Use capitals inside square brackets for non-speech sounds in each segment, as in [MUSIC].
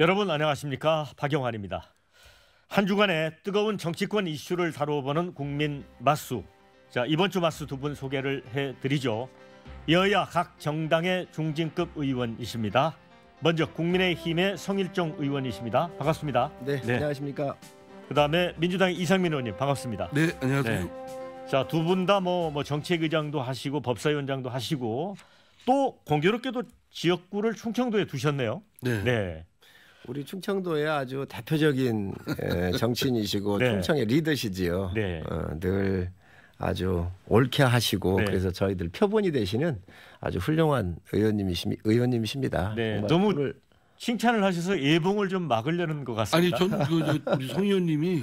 여러분 안녕하십니까 박영환입니다. 한 주간의 뜨거운 정치권 이슈를 다뤄보는 국민 마수. 자 이번 주 마수 두 분 소개를 해드리죠. 여야 각 정당의 중진급 의원이십니다. 먼저 국민의힘의 성일종 의원이십니다. 반갑습니다. 네, 네. 안녕하십니까. 그다음에 민주당의 이상민 의원님 반갑습니다. 네 안녕하세요. 네. 자두 분 다 뭐뭐 뭐 정책의장도 하시고 법사위원장도 하시고 또 공교롭게도 지역구를 충청도에 두셨네요. 네. 네. 우리 충청도의 아주 대표적인 예, 정치인이시고 네. 충청의 리더시지요. 네. 어, 늘 아주 옳게 하시고 네. 그래서 저희들 표본이 되시는 아주 훌륭한 의원님이시, 의원님이십니다. 네. 너무 오늘... 칭찬을 하셔서 예봉을 좀 막으려는 것 같습니다. 아니 전그 우리 송 의원님이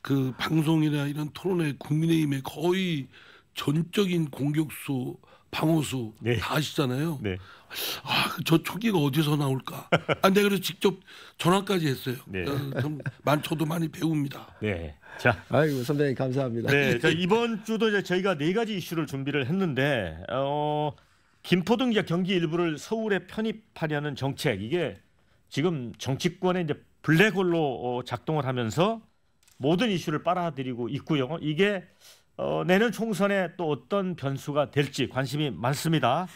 그 방송이나 이런 토론회 국민의힘의 거의 전적인 공격수 방호수 네. 다 아시잖아요. 네. 아, 저 초기가 어디서 나올까? 아, 내가 그래서 직접 전화까지 했어요. 네. 어, 좀 만, 저도 많이 배웁니다. 네. 자, 아이고 선배님 감사합니다. 네, 자, 이번 주도 이제 저희가 네 가지 이슈를 준비를 했는데 어, 김포 등 경기 일부를 서울에 편입하려는 정책 이게 지금 정치권의 이제 블랙홀로 어, 작동을 하면서 모든 이슈를 빨아들이고 있고요. 이게 어, 내년 총선에 또 어떤 변수가 될지 관심이 많습니다.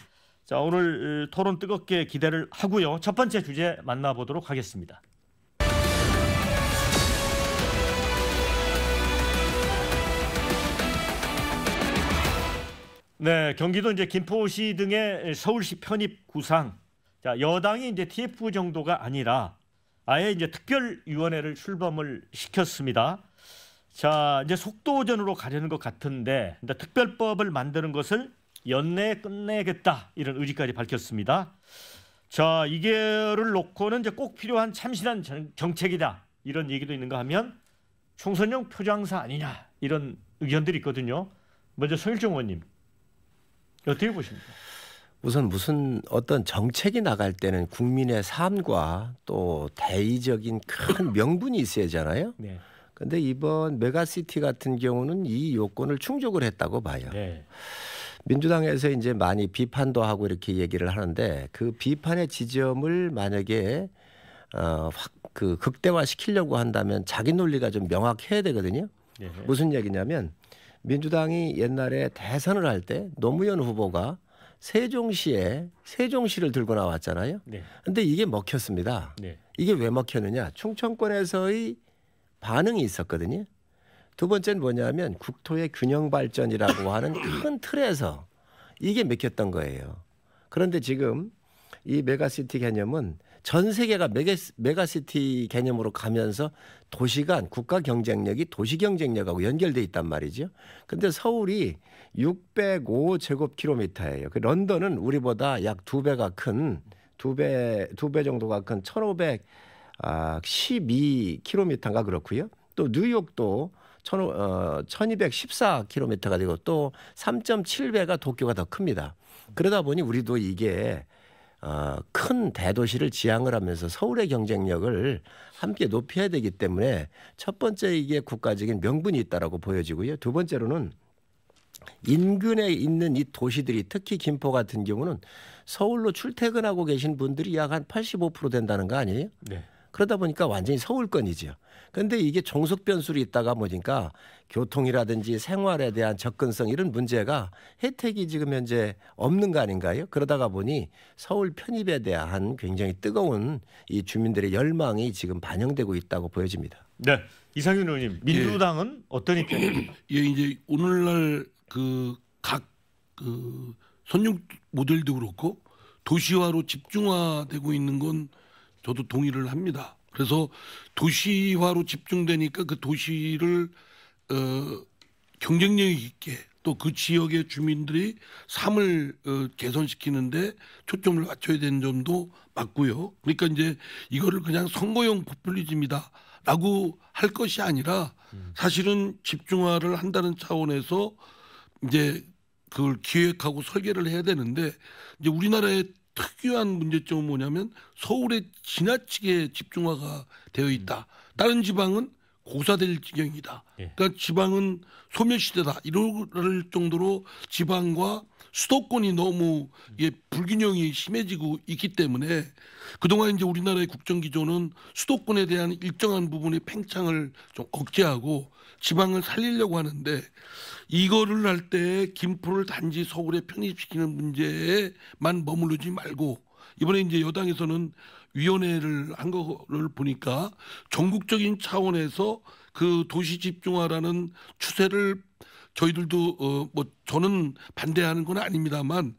자, 오늘 어, 토론 뜨겁게 기대를 하고요. 첫 번째 주제 만나보도록 하겠습니다. 네, 경기도 이제 김포시 등의 서울시 편입 구상. 자, 여당이 이제 TF 정도가 아니라 아예 이제 특별위원회를 출범을 시켰습니다. 자 이제 속도전으로 가려는 것 같은데 그러 특별법을 만드는 것을 연내 에 끝내겠다 이런 의지까지 밝혔습니다. 자 이게를 놓고는 이제 꼭 필요한 참신한 정책이다 이런 얘기도 있는가 하면 총선용 표장사 아니냐 이런 의견들이 있거든요. 먼저 서일종 의원님 어떻게 보십니까? 우선 무슨 어떤 정책이 나갈 때는 국민의 삶과 또 대의적인 큰 명분이 있어야잖아요. 네. 근데 이번 메가시티 같은 경우는 이 요건을 충족을 했다고 봐요. 네. 민주당에서 이제 많이 비판도 하고 이렇게 얘기를 하는데 그 비판의 지점을 만약에 어, 확그 극대화 시키려고 한다면 자기 논리가 좀 명확해야 되거든요. 네. 무슨 얘기냐면 민주당이 옛날에 대선을 할 때 노무현 후보가 세종시에 세종시를 들고 나왔잖아요. 네. 근데 이게 먹혔습니다. 네. 이게 왜 먹혔느냐? 충청권에서의 반응이 있었거든요. 두 번째는 뭐냐면 국토의 균형 발전이라고 하는 [CLEARS THROAT] 큰 틀에서 이게 맥혔던 거예요. 그런데 지금 이 메가시티 개념은 전 세계가 메가, 시티 개념으로 가면서 도시 간 국가 경쟁력이 도시 경쟁력하고 연결돼 있단 말이죠. 근데 서울이 605 제곱킬로미터예요. 그 런던은 우리보다 약 두 배가 큰 두 배 두 배 정도가 큰1,500 12km인가 아, 그렇고요. 또 뉴욕도 1 어, 1214km가 되고 또 3.7배가 도쿄가 더 큽니다. 그러다 보니 우리도 이게 어, 큰 대도시를 지향을 하면서 서울의 경쟁력을 함께 높여야 되기 때문에 첫 번째 이게 국가적인 명분이 있다라고 보여지고요. 두 번째로는 인근에 있는 이 도시들이 특히 김포 같은 경우는 서울로 출퇴근하고 계신 분들이 약한85% 된다는 거 아니에요? 네. 그러다 보니까 완전히 서울권이죠요 근데 이게 종속 변수로 있다가 보니까 교통이라든지 생활에 대한 접근성 이런 문제가 혜택이 지금 현재 없는 거 아닌가요? 그러다가 보니 서울 편입에 대한 굉장히 뜨거운 이 주민들의 열망이 지금 반영되고 있다고 보여집니다. 네. 이상윤 의원님, 민주당은 예. 어떤 입장입니까? [CLEARS THROAT] 예, 이제 오늘날 그각그 그 선용 모델도 그렇고 도시화로 집중화되고 있는 건 저도 동의를 합니다. 그래서 도시화로 집중되니까 그 도시를 어, 경쟁력 있게 또 그 지역의 주민들이 삶을 어, 개선시키는데 초점을 맞춰야 되는 점도 맞고요. 그러니까 이제 이거를 그냥 선거용 포퓰리즘이다. 라고 할 것이 아니라 음. 사실은 집중화를 한다는 차원에서 이제 그걸 기획하고 설계를 해야 되는데 이제 우리나라의 특유한 문제점은 뭐냐면 서울에 지나치게 집중화가 되어 있다. 다른 지방은 고사될 지경이다. 예. 그러니까 지방은 소멸시대다. 이럴 정도로 지방과 수도권이 너무 예, 불균형이 심해지고 있기 때문에 그동안 이제 우리나라의 국정 기조는 수도권에 대한 일정한 부분의 팽창을 좀 억제하고 지방을 살리려고 하는데 이거를 할 때 김포를 단지 서울에 편입시키는 문제에만 머무르지 말고 이번에 이제 여당에서는 위원회를 한 거를 보니까 전국적인 차원에서 그 도시 집중화라는 추세를 저희들도 어뭐 저는 반대하는 건 아닙니다만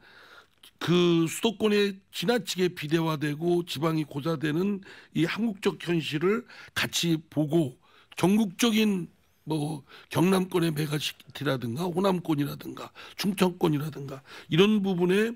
그 수도권에 지나치게 비대화되고 지방이 고사되는 이 한국적 현실을 같이 보고 전국적인 뭐 경남권의 메가시티라든가 호남권이라든가 충청권이라든가 이런 부분에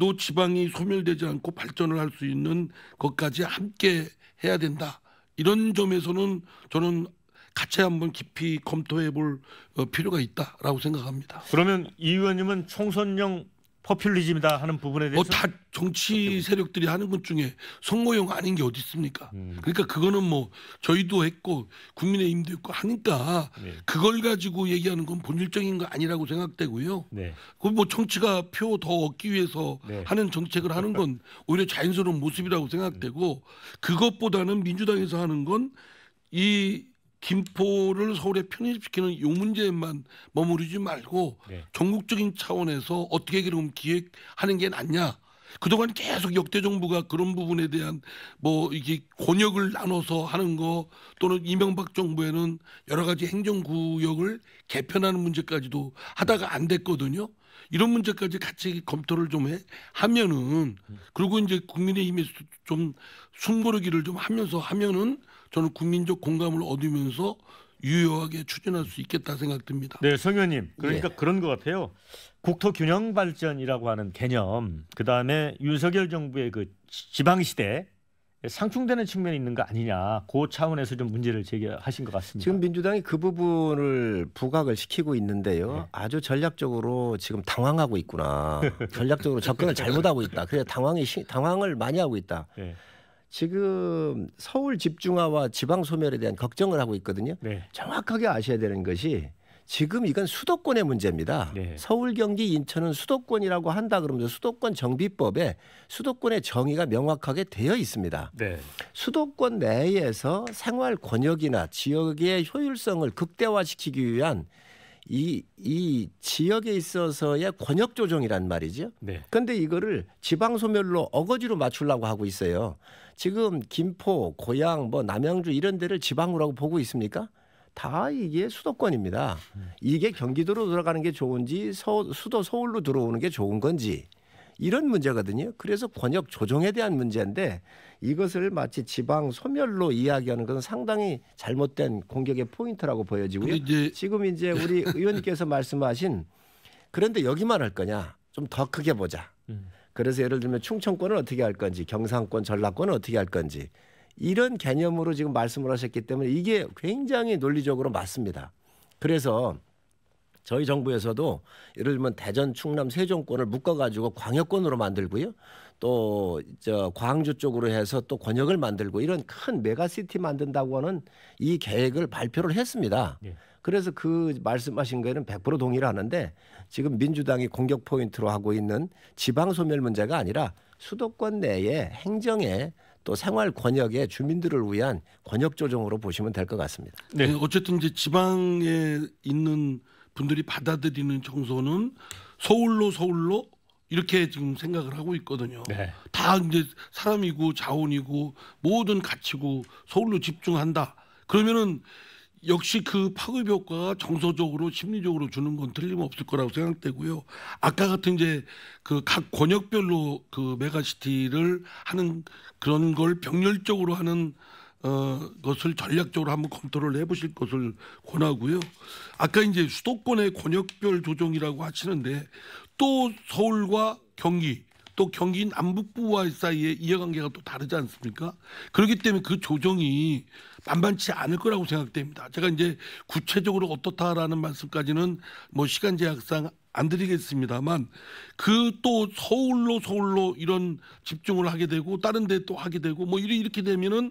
또 지방이 소멸되지 않고 발전을 할 수 있는 것까지 함께 해야 된다. 이런 점에서는 저는 같이 한번 깊이 검토해 볼 어, 필요가 있다라고 생각합니다. 그러면 이 의원님은 총선용 포퓰리즘이다 하는 부분에 뭐 대해서 뭐다 정치 세력들이 하는 것 중에 송모형 아닌 게 어디 있습니까? 음. 그러니까 그거는 뭐 저희도 했고 국민의힘도 했고 하니까 네. 그걸 가지고 얘기하는 건 본질적인 거 아니라고 생각되고요. 네. 그뭐 정치가 표 더 얻기 위해서 네. 하는 정책을 하는 건 [LAUGHS] 오히려 자연스러운 모습이라고 생각되고 그것보다는 민주당에서 하는 건이 김포를 서울에 편입시키는 이 문제만 머무르지 말고 네. 전국적인 차원에서 어떻게 그럼 기획하는 게 낫냐. 그동안 계속 역대 정부가 그런 부분에 대한 뭐 이게 권역을 나눠서 하는 거 또는 이명박 정부에는 여러 가지 행정구역을 개편하는 문제까지도 하다가 안 됐거든요. 이런 문제까지 같이 검토를 좀 해, 하면은 그리고 이제 국민의힘에서 좀 숨고르기를 좀 하면서 하면은 저는 국민적 공감을 얻으면서 유효하게 추진할 수 있겠다 생각됩니다. 네, 성 의원님. 그러니까 예. 그런 것 같아요. 국토 균형 발전이라고 하는 개념, 그 다음에 윤석열 정부의 그 지방 시대 상충되는 측면이 있는 거 아니냐, 그 차원에서 좀 문제를 제기하신 것 같습니다. 지금 민주당이 그 부분을 부각을 시키고 있는데요. 네. 아주 전략적으로 지금 당황하고 있구나. 전략적으로 접근을 잘못하고 있다. 그래서 당황이 당황을 많이 하고 있다. 네. 지금 서울 집중화와 지방 소멸에 대한 걱정을 하고 있거든요. 네. 정확하게 아셔야 되는 것이 지금 이건 수도권의 문제입니다. 네. 서울, 경기, 인천은 수도권이라고 한다 그러면서 수도권 정비법에 수도권의 정의가 명확하게 되어 있습니다. 네. 수도권 내에서 생활 권역이나 지역의 효율성을 극대화시키기 위한 이, 이 지역에 있어서의 권역 조정이란 말이죠. 네. 근데 이거를 지방 소멸로 어거지로 맞추려고 하고 있어요. 지금 김포, 고양, 뭐 남양주 이런 데를 지방으로 보고 있습니까? 다 이게 수도권입니다. 음. 이게 경기도로 들어가는 게 좋은지 서, 수도 서울로 들어오는 게 좋은 건지 이런 문제거든요. 그래서 권역 조정에 대한 문제인데 이것을 마치 지방 소멸로 이야기하는 것은 상당히 잘못된 공격의 포인트라고 보여지고요. 이제 지금 이제 네. 우리 [LAUGHS] 의원께서 말씀하신 그런데 여기만 할 거냐? 좀 더 크게 보자. 음. 그래서 예를 들면 충청권은 어떻게 할 건지, 경상권, 전라권은 어떻게 할 건지 이런 개념으로 지금 말씀을 하셨기 때문에 이게 굉장히 논리적으로 맞습니다. 그래서 저희 정부에서도 예를 들면 대전, 충남, 세종권을 묶어가지고 광역권으로 만들고요. 또저 광주 쪽으로 해서 또 권역을 만들고 이런 큰 메가시티 만든다고 하는 이 계획을 발표를 했습니다. 예. 그래서 그 말씀하신 거에는 100% 동의를 하는데 지금 민주당이 공격 포인트로 하고 있는 지방 소멸 문제가 아니라 수도권 내에 행정에 또 생활 권역의 주민들을 위한 권역 조정으로 보시면 될 것 같습니다. 네, 어쨌든 이제 지방에 있는 분들이 받아들이는 청소는 서울로 서울로 이렇게 지금 생각을 하고 있거든요. 네. 다 이제 사람이고 자원이고 모든 가치고 서울로 집중한다. 그러면은 역시 그 파급 효과가 정서적으로 심리적으로 주는 건 틀림없을 거라고 생각되고요. 아까 같은 이제 그 각 권역별로 그 메가시티를 하는 그런 걸 병렬적으로 하는 어, 것을 전략적으로 한번 검토를 해보실 것을 권하고요. 아까 이제 수도권의 권역별 조정이라고 하시는데 또 서울과 경기 또 경기 남북부와 사이의 이해관계가 또 다르지 않습니까? 그렇기 때문에 그 조정이 만만치 않을 거라고 생각됩니다. 제가 이제 구체적으로 어떻다라는 말씀까지는 뭐 시간 제약상 안 드리겠습니다만 그 또 서울로 서울로 이런 집중을 하게 되고 다른 데 또 하게 되고 뭐 이렇게 되면은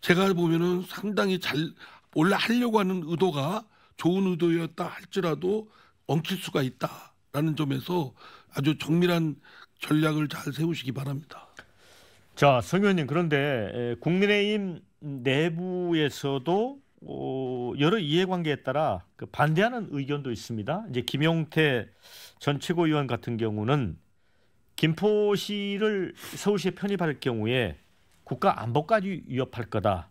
제가 보면은 상당히 잘 원래 하려고 하는 의도가 좋은 의도였다 할지라도 엉킬 수가 있다라는 점에서 아주 정밀한 전략을 잘 세우시기 바랍니다. 자, 성 의원님 그런데 국민의힘 내부에서도 어, 여러 이해관계에 따라 그 반대하는 의견도 있습니다. 이제 김용태 전 최고위원 같은 경우는 김포시를 서울시에 편입할 경우에 국가 안보까지 위협할 거다.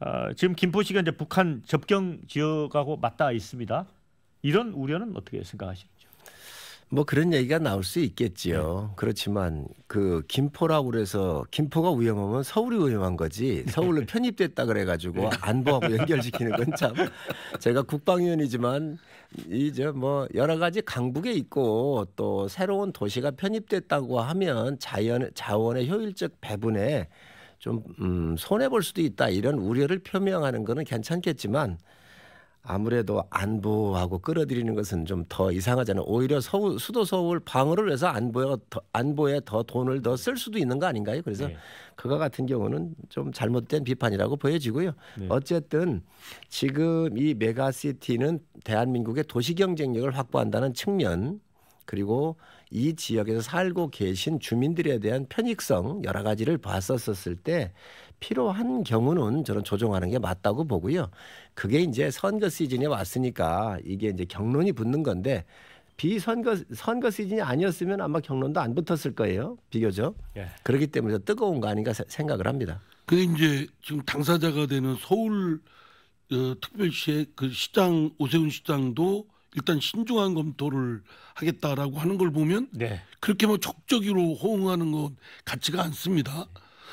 어, 지금 김포시가 이제 북한 접경 지역하고 맞닿아 있습니다. 이런 우려는 어떻게 생각하시는지요? 뭐 그런 얘기가 나올 수 있겠지요. 네. 그렇지만 그 김포라고 그래서 김포가 위험하면 서울이 위험한 거지. 네. 서울로 편입됐다 그래가지고 네. 안보하고 [LAUGHS] 연결시키는 건 참 제가 국방위원이지만 이제 뭐 여러 가지 강북에 있고 또 새로운 도시가 편입됐다고 하면 자연 자원의 효율적 배분에 좀 음, 손해 볼 수도 있다 이런 우려를 표명하는 것은 괜찮겠지만 아무래도 안보하고 끌어들이는 것은 좀 더 이상하잖아요. 오히려 서울, 수도 서울 방어를 해서 안보에 더, 안보에 더 돈을 더 쓸 수도 있는 거 아닌가요? 그래서 네. 그거 같은 경우는 좀 잘못된 비판이라고 보여지고요. 네. 어쨌든 지금 이 메가시티는 대한민국의 도시 경쟁력을 확보한다는 측면 그리고 이 지역에서 살고 계신 주민들에 대한 편익성 여러 가지를 봤었었을 때 필요한 경우는 저는 조정하는 게 맞다고 보고요. 그게 이제 선거 시즌에 왔으니까 이게 이제 경론이 붙는 건데 비선거 선거 시즌이 아니었으면 아마 경론도 안 붙었을 거예요. 비교적. 예. 그렇기 때문에 뜨거운 거 아닌가 생각을 합니다. 그 이제 지금 당사자가 되는 서울 어, 특별시의 그 시장 오세훈 시장도 일단 신중한 검토를 하겠다라고 하는 걸 보면 네. 그렇게 뭐 적적으로 호응하는 건 같지가 않습니다.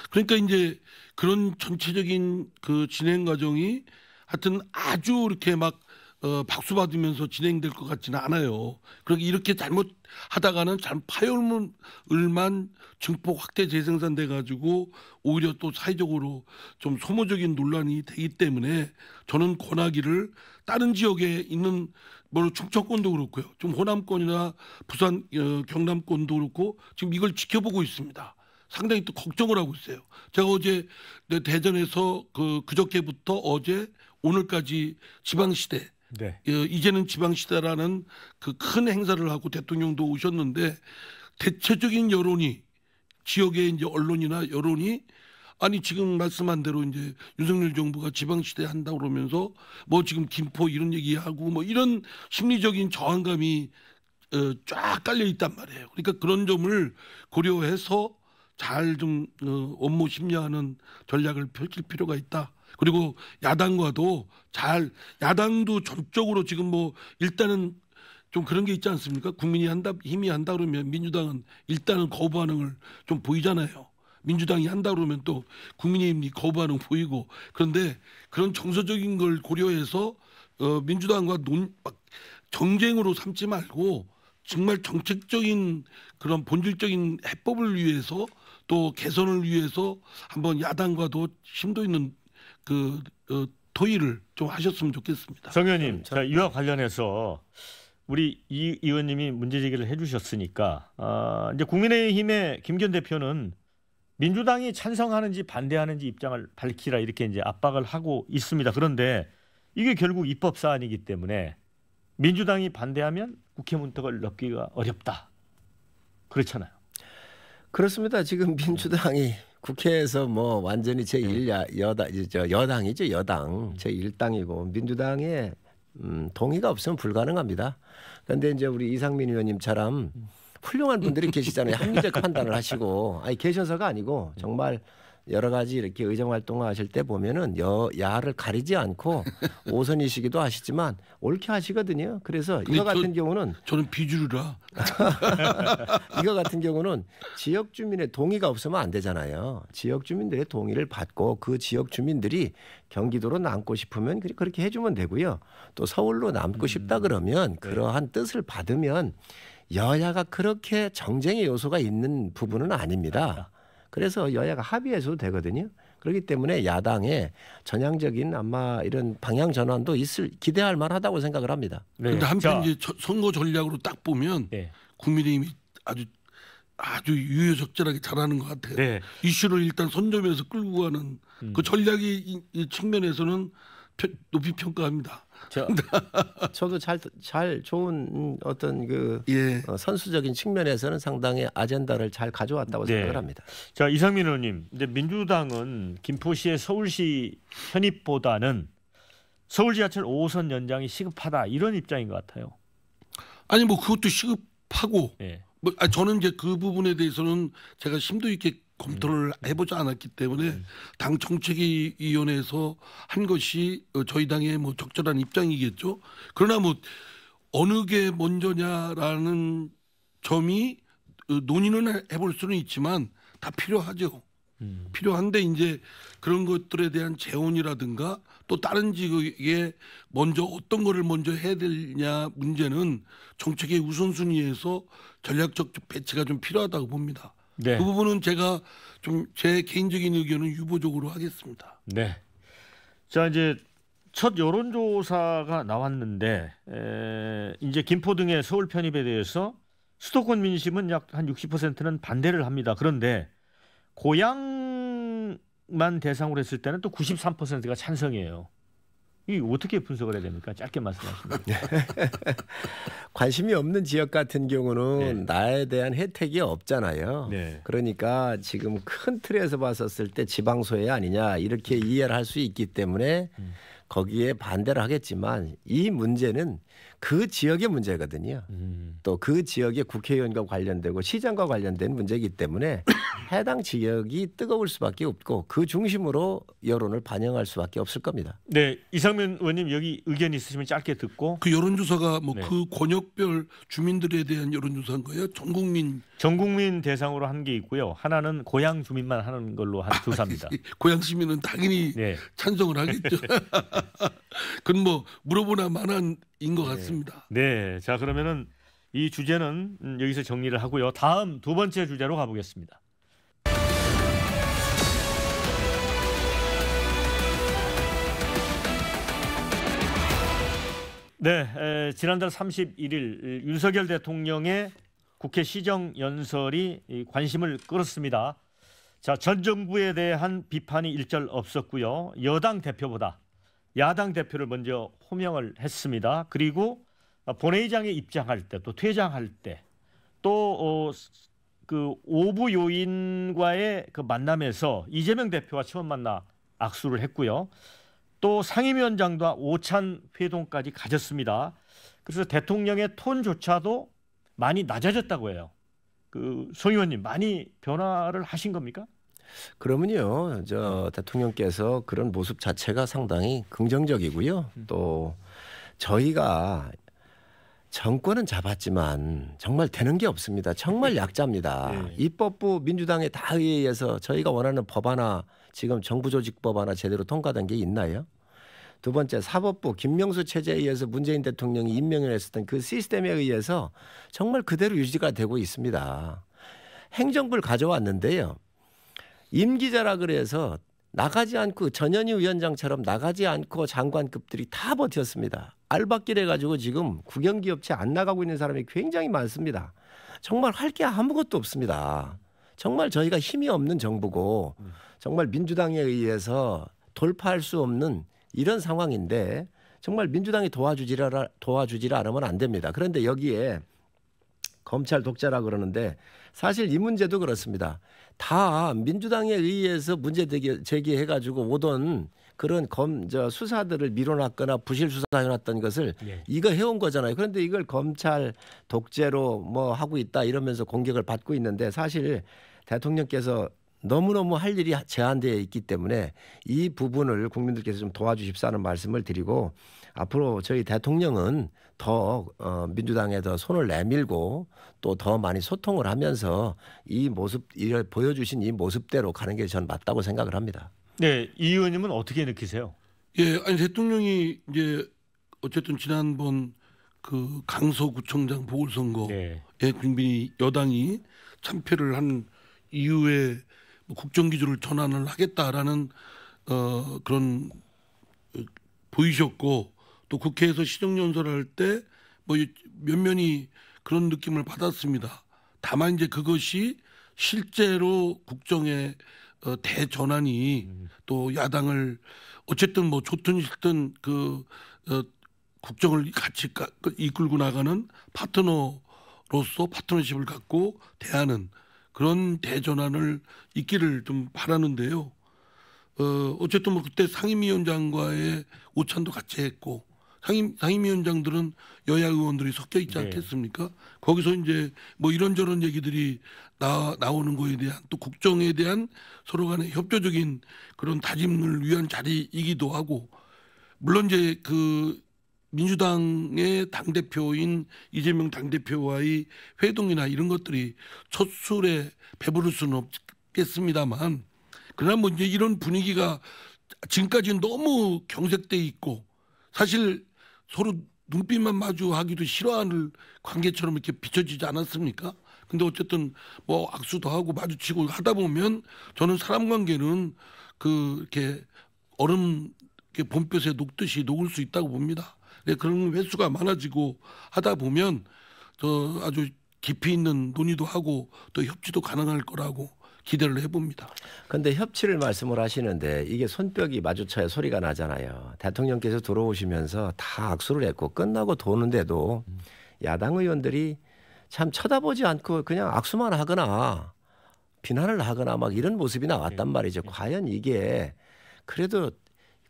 그러니까 이제 그런 전체적인 그 진행 과정이 하여튼 아주 이렇게 막 어, 박수 받으면서 진행될 것 같지는 않아요. 그렇게 그러니까 이렇게 잘못 하다가는 잘 파열물만 증폭 확대 재생산돼 가지고 오히려 또 사회적으로 좀 소모적인 논란이 되기 때문에 저는 권하기를 다른 지역에 있는 물론 뭐 충청권도 그렇고요. 좀 호남권이나 부산 어, 경남권도 그렇고 지금 이걸 지켜보고 있습니다. 상당히 또 걱정을 하고 있어요. 제가 어제 대전에서 그 그저께부터 어제 오늘까지 지방시대 네. 어, 이제는 지방시대라는 그 큰 행사를 하고 대통령도 오셨는데 대체적인 여론이 지역의 이제 언론이나 여론이 아니 지금 말씀한 대로 이제 윤석열 정부가 지방시대 한다 그러면서 뭐 지금 김포 이런 얘기하고 뭐 이런 심리적인 저항감이 어, 쫙 깔려 있단 말이에요. 그러니까 그런 점을 고려해서 잘 좀 어, 업무 심리하는 전략을 펼칠 필요가 있다. 그리고 야당과도 잘 야당도 전적으로 지금 뭐 일단은 좀 그런 게 있지 않습니까? 국민이 한다 힘이 한다 그러면 민주당은 일단은 거부하는 걸 좀 보이잖아요. 민주당이 한다 그러면 또 국민의힘이 거부하는 보이고 그런데 그런 정서적인 걸 고려해서 어, 민주당과 논, 막 정쟁으로 삼지 말고 정말 정책적인 그런 본질적인 해법을 위해서 또 개선을 위해서 한번 야당과도 심도 있는 그 어, 토의를 좀 하셨으면 좋겠습니다. 정 의원님, 네, 자, 이와 관련해서 우리 이 의원님이 문제 제기를 해주셨으니까 아, 이제 국민의힘의 김기 대표는 민주당이 찬성하는지 반대하는지 입장을 밝히라 이렇게 이제 압박을 하고 있습니다. 그런데 이게 결국 입법 사안이기 때문에 민주당이 반대하면 국회 문턱을 넘기가 어렵다. 그렇잖아요. 그렇습니다. 지금 네. 민주당이 국회에서 뭐 완전히 제1 여당 저 여당이죠 여당 음. 제1당이고 민주당에 음, 동의가 없으면 불가능합니다. 그런데 이제 우리 이상민 의원님처럼 음. 훌륭한 분들이 계시잖아요. 합리적 판단을 하시고 아니 계셔서가 아니고 정말 음. 여러 가지 이렇게 의정 활동하실 을때 보면은 여, 야를 가리지 않고 [LAUGHS] 오선이시기도 하시지만 옳게 하시거든요. 그래서 이거 같은 저, 경우는 저는 비주류라 [LAUGHS] 이거 같은 경우는 지역 주민의 동의가 없으면 안 되잖아요. 지역 주민들의 동의를 받고 그 지역 주민들이 경기도로 남고 싶으면 그렇게 해주면 되고요. 또 서울로 남고 음. 싶다 그러면 네. 그러한 뜻을 받으면 여야가 그렇게 정쟁의 요소가 있는 부분은 아닙니다. 그래서 여야가 합의해서도 되거든요. 그렇기 때문에 야당의 전향적인 아마 이런 방향 전환도 있을 기대할 만하다고 생각을 합니다. 그런데 네. 한편 이제 선거 전략으로 딱 보면 네. 국민의힘이 아주 아주 유유적절하게 잘하는 것 같아요. 네. 이슈를 일단 손점해서 끌고 가는 음. 그전략 이, 이 측면에서는 높이 평가합니다. 저, [LAUGHS] 저도 잘잘 좋은 어떤 그 예. 어, 선수적인 측면에서는 상당히 아젠다를 잘 가져왔다고 네. 생각을 합니다. 자 이상민 의원님, 근데 민주당은 김포시의 서울시 현입보다는 서울 지하철 5호선 연장이 시급하다 이런 입장인 것 같아요. 아니 뭐 그것도 시급하고 예. 뭐 아, 저는 이제 그 부분에 대해서는 제가 심도 있게 검토를 음. 해보지 않았기 때문에 네. 당 정책위원회에서 한 것이 어, 저희 당의 뭐 적절한 입장이겠죠. 그러나 뭐 어느 게 먼저냐라는 점이 어, 논의는 해볼 수는 있지만 다 필요하죠. 음. 필요한데 이제 그런 것들에 대한 재원이라든가 또 다른 지역에 먼저 어떤 거를 먼저 해야 되냐 문제는 정책의 우선순위에서 전략적 배치가 좀 필요하다고 봅니다. 네. 그 부분은 제가 좀 제 개인적인 의견은 유보적으로 하겠습니다. 네. 자 이제 첫 여론조사가 나왔는데 에, 이제 김포 등의 서울 편입에 대해서 수도권 민심은 약 한 60%는 반대를 합니다. 그런데 고향만 대상으로 했을 때는 또 93%가 찬성이에요. 이 어떻게 분석을 해야 됩니까? 짧게 말씀하시면. [LAUGHS] 관심이 없는 지역 같은 경우는 네. 나에 대한 혜택이 없잖아요. 네. 그러니까 지금 큰 틀에서 봤었을 때 지방 소외 아니냐 이렇게 이해를 할 수 있기 때문에 음. 거기에 반대를 하겠지만 이 문제는 그 지역의 문제거든요. 음. 또그 지역의 국회의원과 관련되고 시장과 관련된 문제이기 때문에 [COUGHS] 해당 지역이 뜨거울 수밖에 없고 그 중심으로 여론을 반영할 수밖에 없을 겁니다. 네, 이상민 의원님 여기 의견 있으시면 짧게 듣고 그 여론조사가 뭐그 네. 그 권역별 주민들에 대한 여론조사인 거예요? 전 국민 전 국민 대상으로 한 게 있고요. 하나는 고향 주민만 하는 걸로 한 아, 조사입니다. 고향 시민은 당연히 네. 찬성을 하겠죠. [LAUGHS] [LAUGHS] 그건 뭐 물어보나 마나 인것 네. 같습니다. 네, 자 그러면은 이 주제는 음, 여기서 정리를 하고요. 다음 두 번째 주제로 가보겠습니다. 네, 에, 지난달 31일 윤석열 대통령의 국회 시정 연설이 관심을 끌었습니다. 자, 전 정부에 대한 비판이 일절 없었고요. 여당 대표보다 야당 대표를 먼저 호명을 했습니다. 그리고 본회의장에 입장할 때 또 퇴장할 때또그 어, 그 오부 요인과의 그 만남에서 이재명 대표와 처음 만나 악수를 했고요. 또 상임위원장과 오찬 회동까지 가졌습니다. 그래서 대통령의 톤조차도 많이 낮아졌다고 해요. 그송 의원님 많이 변화를 하신 겁니까? 그러면요, 저 음. 대통령께서 그런 모습 자체가 상당히 긍정적이고요. 음. 또 저희가 정권은 잡았지만 정말 되는 게 없습니다. 정말 예. 약자입니다. 네. 입법부 민주당의 다에 의해서 저희가 원하는 법 하나 지금 정부 조직법 하나 제대로 통과된 게 있나요? 두 번째 사법부 김명수 체제에 의해서 문재인 대통령이 임명을 했었던 그 시스템에 의해서 정말 그대로 유지가 되고 있습니다. 행정부를 가져왔는데요. 임기자라 그래서 나가지 않고 전현희 위원장처럼 나가지 않고 장관급들이 다 버텼습니다. 알바길 해가지고 지금 국영기업체 안 나가고 있는 사람이 굉장히 많습니다. 정말 할 게 아무것도 없습니다. 정말 저희가 힘이 없는 정부고 정말 민주당에 의해서 돌파할 수 없는 이런 상황인데 정말 민주당이 도와주지라 도와주지라 하면안 됩니다. 그런데 여기에 검찰 독재라 그러는데 사실 이 문제도 그렇습니다. 다 민주당에 의해서 문제 제기해 가지고 오던 그런 검저 수사들을 밀어놨거나 부실 수사해놨던 것을 예. 이거 해온 거잖아요. 그런데 이걸 검찰 독재로 뭐 하고 있다 이러면서 공격을 받고 있는데 사실 대통령께서 너무너무 할 일이 제한되어 있기 때문에 이 부분을 국민들께서 좀 도와주십사는 말씀을 드리고 앞으로 저희 대통령은 더 어, 민주당에 더 손을 내밀고 또 더 많이 소통을 하면서 이 모습 이걸 보여주신 이 모습대로 가는 게 저는 맞다고 생각을 합니다. 네, 이 의원님은 어떻게 느끼세요? 예, 아니 대통령이 이제 어쨌든 지난번 그 강서구청장 보궐선거에 네. 국민이 예, 여당이 참패를 한 이후에 뭐 국정기조를 전환을 하겠다라는 어, 그런 보이셨고 또 국회에서 시정연설을 할 때 뭐몇몇이 그런 느낌을 받았습니다. 다만 이제 그것이 실제로 국정의 어, 대전환이 또 야당을 어쨌든 뭐 좋든 싫든 그 어, 국정을 같이 가, 그 이끌고 나가는 파트너로서 파트너십을 갖고 대하는 그런 대전환을 있기를 좀 바라는데요. 어, 어쨌든 뭐 그때 상임위원장과의 오찬도 같이 했고 상임 상임위원장들은 여야 의원들이 섞여 있지 네. 않겠습니까? 거기서 이제 뭐 이런저런 얘기들이 나 나오는 거에 대한 또 국정에 대한 서로 간의 협조적인 그런 다짐을 위한 자리이기도 하고 물론 이제 그 민주당의 당 대표인 이재명 당 대표와의 회동이나 이런 것들이 첫 술에 배부를 수는 없겠습니다만 그러나 뭐 이제 이런 분위기가 지금까지는 너무 경색돼 있고 사실 서로 눈빛만 마주하기도 싫어하는 관계처럼 이렇게 비춰지지 않았습니까? 근데 어쨌든 뭐 악수도 하고 마주치고 하다 보면 저는 사람 관계는 그 이렇게 얼음 이렇게 봄볕에 녹듯이 녹을 수 있다고 봅니다. 네, 그런 횟수가 많아지고 하다 보면 저 아주 깊이 있는 논의도 하고 또 협치도 가능할 거라고 기대를 해봅니다. 근데 협치를 말씀을 하시는데 이게 손뼉이 마주쳐야 소리가 나잖아요. 대통령께서 들어오시면서 다 악수를 했고 끝나고 도는데도 야당 의원들이 참 쳐다보지 않고 그냥 악수만 하거나 비난을 하거나 막 이런 모습이 나왔단 예. 말이죠. 예. 과연 이게 그래도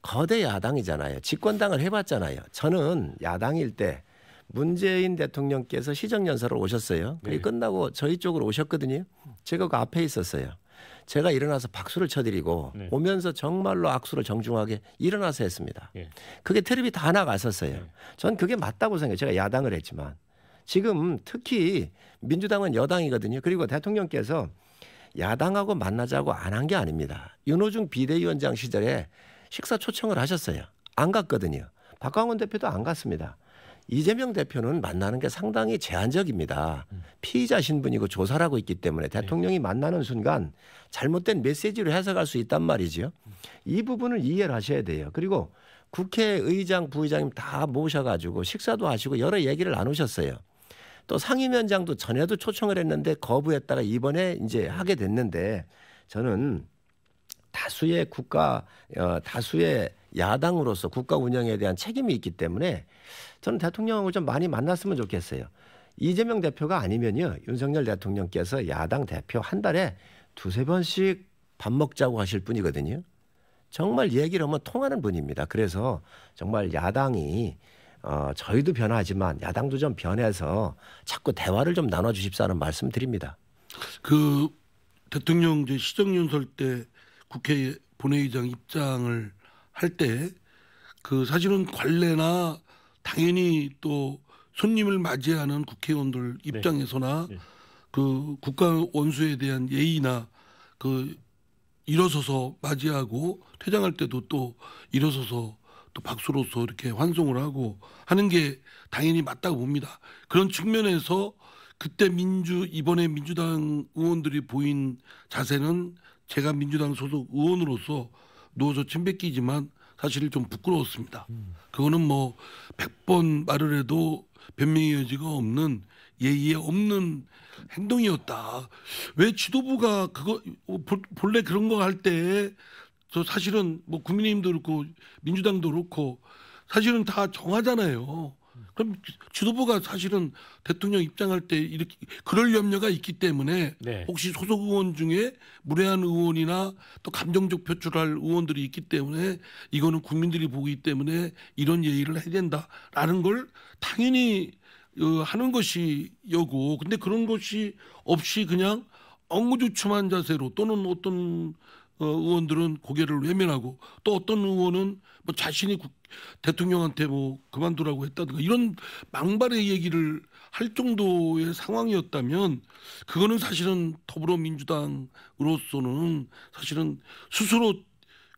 거대 야당이잖아요. 집권당을 해봤잖아요. 저는 야당일 때 문재인 대통령께서 시정연설을 오셨어요. 그게 네. 끝나고 저희 쪽으로 오셨거든요. 제가 그 앞에 있었어요. 제가 일어나서 박수를 쳐드리고 네. 오면서 정말로 악수를 정중하게 일어나서 했습니다. 네. 그게 테레비 다 나갔었어요. 네. 전 그게 맞다고 생각해요. 제가 야당을 했지만 지금 특히 민주당은 여당이거든요. 그리고 대통령께서 야당하고 만나자고 안 한 게 아닙니다. 윤호중 비대위원장 시절에 식사 초청을 하셨어요. 안 갔거든요. 박광원 대표도 안 갔습니다. 이재명 대표는 만나는 게 상당히 제한적입니다. 음. 피의자 신분이고 조사를 하고 있기 때문에 네. 대통령이 만나는 순간 잘못된 메시지로 해석할 수 있단 말이죠이 부분을 이해를 하셔야 돼요. 그리고 국회의장, 부의장님 다 모셔가지고 식사도 하시고 여러 얘기를 나누셨어요. 또 상임위원장도 전에도 초청을 했는데 거부했다가 이번에 이제 음. 하게 됐는데 저는 다수의 국가 어, 다수의 야당으로서 국가 운영에 대한 책임이 있기 때문에 저는 대통령을좀 많이 만났으면 좋겠어요. 이재명 대표가 아니면요 윤석열 대통령께서 야당 대표 한 달에 두세 번씩 밥 먹자고 하실 분이거든요. 정말 얘기를 하면 통하는 분입니다. 그래서 정말 야당이 어, 저희도 변하지만 야당도 좀 변해서 자꾸 대화를 좀 나눠주십사는 하 말씀드립니다. 그 대통령 이제 시정연설 때 국회 본회의장 입장을 할 때 그 사실은 관례나 당연히 또 손님을 맞이하는 국회의원들 네. 입장에서나 네. 네. 그 국가 원수에 대한 예의나 그 일어서서 맞이하고 퇴장할 때도 또 일어서서 또 박수로서 이렇게 환송을 하고 하는 게 당연히 맞다고 봅니다. 그런 측면에서 그때 민주 이번에 민주당 의원들이 보인 자세는 제가 민주당 소속 의원으로서 누워서 침뱉기지만 사실 좀 부끄러웠습니다. 음. 그거는 뭐 100번 말을 해도 변명의 여지가 없는 예의에 없는 행동이었다. 왜 지도부가 그거 어, 본래 그런 거 할 때 저 사실은 뭐 국민의힘도 그렇고 민주당도 그렇고 사실은 다 정하잖아요. 그럼 지도부가 사실은 대통령 입장할 때 이렇게 그럴 염려가 있기 때문에 네. 혹시 소속 의원 중에 무례한 의원이나 또 감정적 표출할 의원들이 있기 때문에 이거는 국민들이 보기 때문에 이런 예의를 해야 된다라는 걸 당연히 어, 하는 것이 여고 근데 그런 것이 없이 그냥 엉구주춤한 자세로 또는 어떤 어, 의원들은 고개를 외면하고 또 어떤 의원은 뭐 자신이 국, 대통령한테 뭐 그만두라고 했다든가 이런 망발의 얘기를 할 정도의 상황이었다면 그거는 사실은 더불어민주당으로서는 사실은 스스로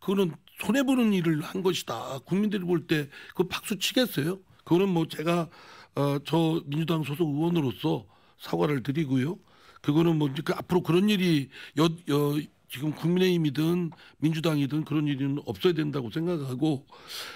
그거는 손해 보는 일을 한 것이다. 국민들이 볼 때 그 박수 치겠어요? 그거는 뭐 제가 어, 저 민주당 소속 의원으로서 사과를 드리고요. 그거는 뭐그 앞으로 그런 일이 여, 여 지금 국민의힘이든 민주당이든 그런 일은 없어야 된다고 생각하고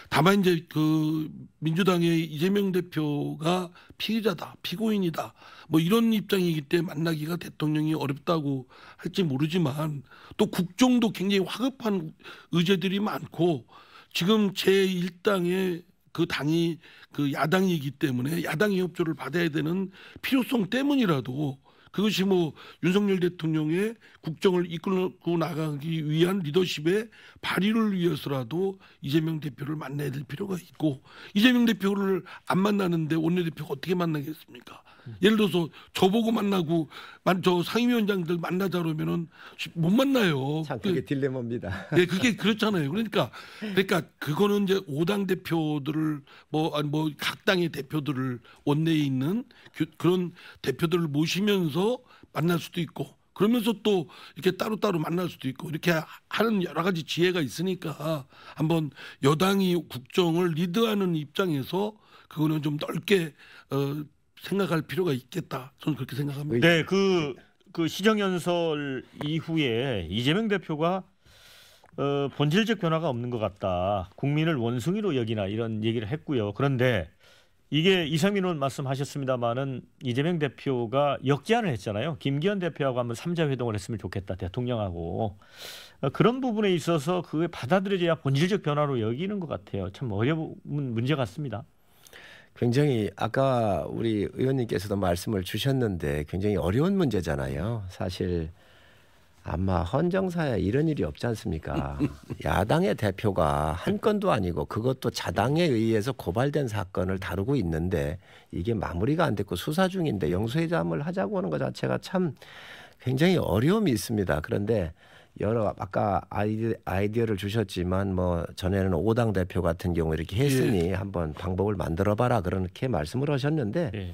다만 이제 그 민주당의 이재명 대표가 피의자다, 피고인이다 뭐 이런 입장이기 때문에 만나기가 대통령이 어렵다고 할지 모르지만 또 국정도 굉장히 화급한 의제들이 많고 지금 제1당의 그 당이 그 야당이기 때문에 야당의 협조를 받아야 되는 필요성 때문이라도 그것이 뭐 윤석열 대통령의 국정을 이끌고 나가기 위한 리더십의 발휘를 위해서라도 이재명 대표를 만나야 될 필요가 있고 이재명 대표를 안 만나는데 원내대표가 어떻게 만나겠습니까? 예를 들어서 저보고 만나고 만 저 상임위원장들 만나자 그러면은 못 만나요. 참 그 그게 그, 딜레마입니다. 네, 그게 그렇잖아요. 그러니까 그러니까 그거는 이제 5당 대표들을 뭐 아니 뭐 각 당의 대표들을 원내에 있는 그, 그런 대표들을 모시면서 만날 수도 있고 그러면서 또 이렇게 따로따로 만날 수도 있고 이렇게 하는 여러 가지 지혜가 있으니까 한번 여당이 국정을 리드하는 입장에서 그거는 좀 넓게 어, 생각할 필요가 있겠다. 저는 그렇게 생각합니다. 네, 그, 그 시정연설 이후에 이재명 대표가 어, 본질적 변화가 없는 것 같다. 국민을 원숭이로 여기나 이런 얘기를 했고요. 그런데 이게 이상민 의원 말씀하셨습니다마는 이재명 대표가 역제안을 했잖아요. 김기현 대표하고 한번 삼자 회동을 했으면 좋겠다. 대통령하고 어, 그런 부분에 있어서 그게 받아들여져야 본질적 변화로 여기는 것 같아요. 참 어려운 문제 같습니다. 굉장히 아까 우리 의원님께서도 말씀을 주셨는데 굉장히 어려운 문제잖아요. 사실 아마 헌정사에 이런 일이 없지 않습니까? [LAUGHS] 야당의 대표가 한 건도 아니고 그것도 자당에 의해서 고발된 사건을 다루고 있는데 이게 마무리가 안 됐고 수사 중인데 영수회담을 하자고 하는 것 자체가 참 굉장히 어려움이 있습니다. 그런데 여러 아까 아이디, 아이디어를 주셨지만 뭐 전에는 오당 대표 같은 경우 이렇게 예. 했으니 예. 한번 방법을 만들어봐라 그렇게 말씀을 하셨는데 예.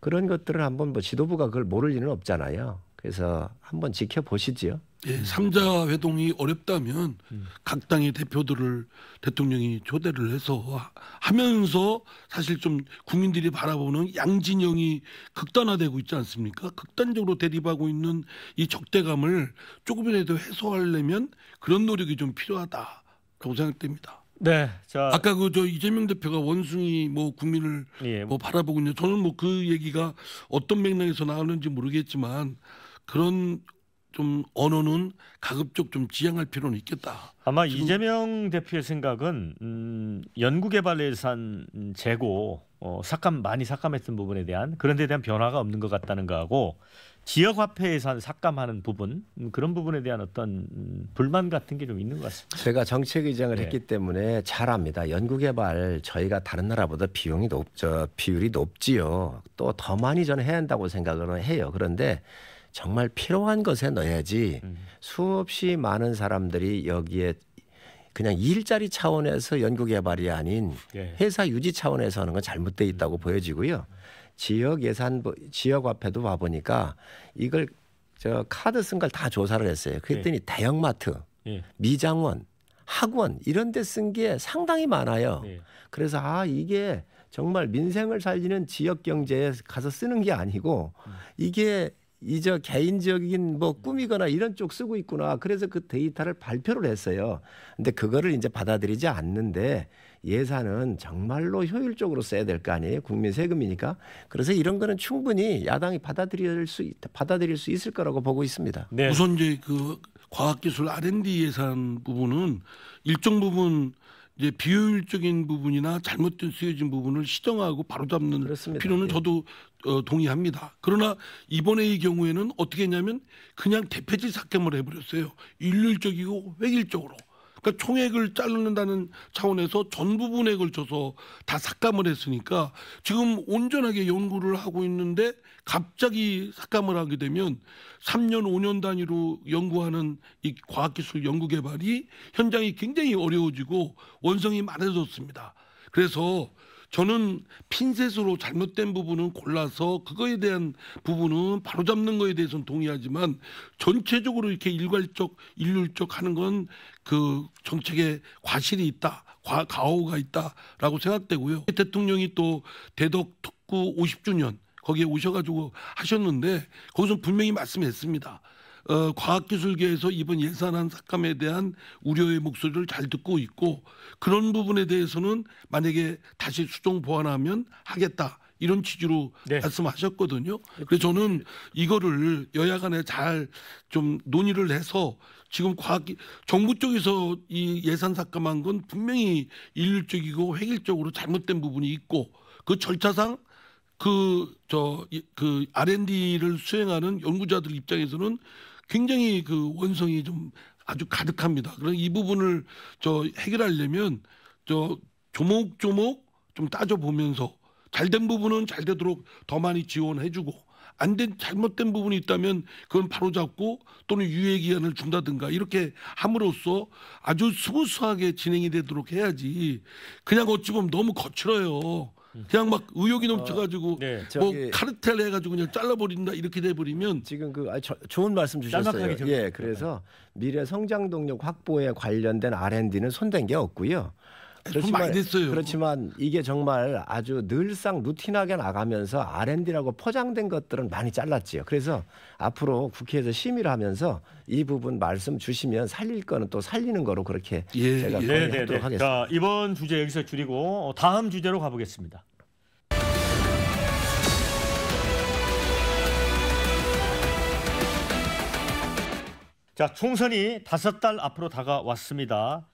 그런 것들을 한번 뭐 지도부가 그걸 모를 리는 없잖아요. 그래서 한번 지켜보시지요. 예, 상자 음. 회동이 어렵다면 음. 각 당의 대표들을 대통령이 초대를 해서 하면서 사실 좀 국민들이 바라보는 양진영이 극단화되고 있지 않습니까? 극단적으로 대립하고 있는 이 적대감을 조금이라도 해소하려면 그런 노력이 좀 필요하다라고 생각됩니다. 네. 자. 아까 그 저 이재명 대표가 원숭이 뭐 국민을 예. 뭐 바라보고 있는 저는 뭐 그 얘기가 어떤 맥락에서 나오는지 모르겠지만 그런 좀 언어는 가급적 좀 지양할 필요는 있겠다. 아마 지금. 이재명 대표의 생각은 음, 연구개발 예산 재고 어, 삭감 많이 삭감했던 부분에 대한 그런 데 대한 변화가 없는 것 같다는 거하고 지역 화폐 예산 삭감하는 부분 음, 그런 부분에 대한 어떤 음, 불만 같은 게 좀 있는 것 같습니다. 제가 정책 의장을 네. 했기 때문에 잘 압니다. 연구개발 저희가 다른 나라보다 비용이 높죠 비율이 높지요. 또 더 많이 저 해야 한다고 생각을 해요. 그런데 정말 필요한 것에 넣어야지 음. 수없이 많은 사람들이 여기에 그냥 일자리 차원에서 연구개발이 아닌 예. 회사 유지 차원에서 하는 건 잘못돼 있다고 음. 보여지고요. 지역 예산 지역 화폐도 봐 보니까 이걸 저 카드 쓴 걸 다 조사를 했어요. 그랬더니 네. 대형마트, 네. 미장원, 학원 이런 데 쓴 게 상당히 많아요. 네. 그래서 아 이게 정말 민생을 살리는 지역 경제에 가서 쓰는 게 아니고 음. 이게 이저 개인적인 뭐 꿈이거나 이런 쪽 쓰고 있구나. 그래서 그 데이터를 발표를 했어요. 근데 그거를 이제 받아들이지 않는데 예산은 정말로 효율적으로 써야 될 거 아니에요. 국민 세금이니까. 그래서 이런 거는 충분히 야당이 받아들일 수 받아들일 수 있을 거라고 보고 있습니다. 네. 우선 이제 그 과학기술 R&D 예산 부분은 일정 부분 이제 비효율적인 부분이나 잘못된 쓰여진 부분을 시정하고 바로잡는 그렇습니다. 필요는 예. 저도 어, 동의합니다. 그러나 이번에 의 경우에는 어떻게 했냐면 그냥 대표직 삭감을 해버렸어요. 일률적이고 획일적으로. 그러니까 총액을 자르는다는 차원에서 전 부분액을 줘서 다 삭감을 했으니까 지금 온전하게 연구를 하고 있는데 갑자기 삭감을 하게 되면 3년 5년 단위로 연구하는 이 과학기술 연구 개발이 현장이 굉장히 어려워지고 원성이 많아졌습니다. 그래서 저는 핀셋으로 잘못된 부분은 골라서 그거에 대한 부분은 바로잡는 거에 대해서는 동의하지만 전체적으로 이렇게 일괄적 일률적 하는 건 그 정책에 과실이 있다. 과, 가오가 있다라고 생각되고요. 대통령이 또 대덕 특구 50주년 거기에 오셔가지고 하셨는데 거기서 분명히 말씀했습니다. 어, 과학기술계에서 이번 예산안 삭감에 대한 우려의 목소리를 잘 듣고 있고 그런 부분에 대해서는 만약에 다시 수정 보완하면 하겠다. 이런 취지로 네. 말씀하셨거든요. 네, 그래서 저는 이거를 여야 간에 잘 좀 논의를 해서 지금 과학 정부 쪽에서 이 예산 삭감한 건 분명히 일률적이고 획일적으로 잘못된 부분이 있고 그 절차상 그 저그 그 R&D를 수행하는 연구자들 입장에서는 굉장히 그 원성이 좀 아주 가득합니다. 그럼 이 부분을 저 해결하려면 저 조목조목 좀 따져보면서 잘된 부분은 잘 되도록 더 많이 지원해주고 안 된 잘못된 부분이 있다면 그건 바로잡고 또는 유예 기한을 준다든가 이렇게 함으로써 아주 스무스하게 진행이 되도록 해야지 그냥 어찌 보면 너무 거칠어요. 음. 그냥 막 의욕이 넘쳐가지고 어, 네. 뭐 저기- 카르텔 해가지고 그냥 잘라버린다 이렇게 돼버리면 지금 그 아, 저- 좋은 말씀 주셨어요. 예, 그래서 미래 성장 동력 확보에 관련된 R&D는 손댄 게 없고요. 그렇지만, 그렇지만 이게 정말 아주 늘상 루틴하게 나가면서 R&D라고 포장된 것들은 많이 잘랐지요. 그래서 앞으로 국회에서 심의를 하면서 이 부분 말씀 주시면 살릴 거는 또 살리는 거로 그렇게 예, 제가 건의하도록 예. 네, 네, 네. 하겠습니다. 자, 이번 주제 여기서 줄이고 어, 다음 주제로 가보겠습니다. 자, 총선이 다섯 달 앞으로 다가왔습니다.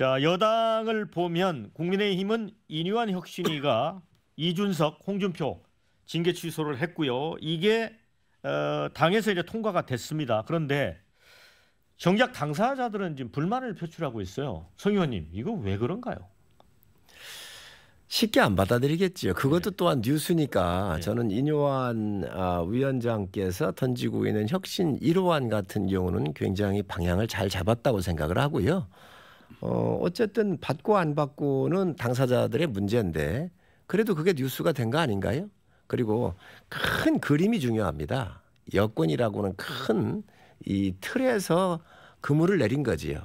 자 여당을 보면 국민의힘은 이뉴한 혁신위가 [COUGHS] 이준석, 홍준표 징계 취소를 했고요. 이게 어, 당에서 이제 통과가 됐습니다. 그런데 정작 당사자들은 지금 불만을 표출하고 있어요. 송 의원님, 이거 왜 그런가요? 쉽게 안 받아들이겠지요. 그것도 네. 또한 뉴스니까 네. 저는 인요한 아, 위원장께서 던지고 있는 혁신 1호안 같은 경우는 굉장히 방향을 잘 잡았다고 생각을 하고요. 어, 어쨌든 받고 안 받고는 당사자들의 문제인데 그래도 그게 뉴스가 된 거 아닌가요? 그리고 큰 그림이 중요합니다. 여권이라고는 큰 이 틀에서 그물을 내린 거지요.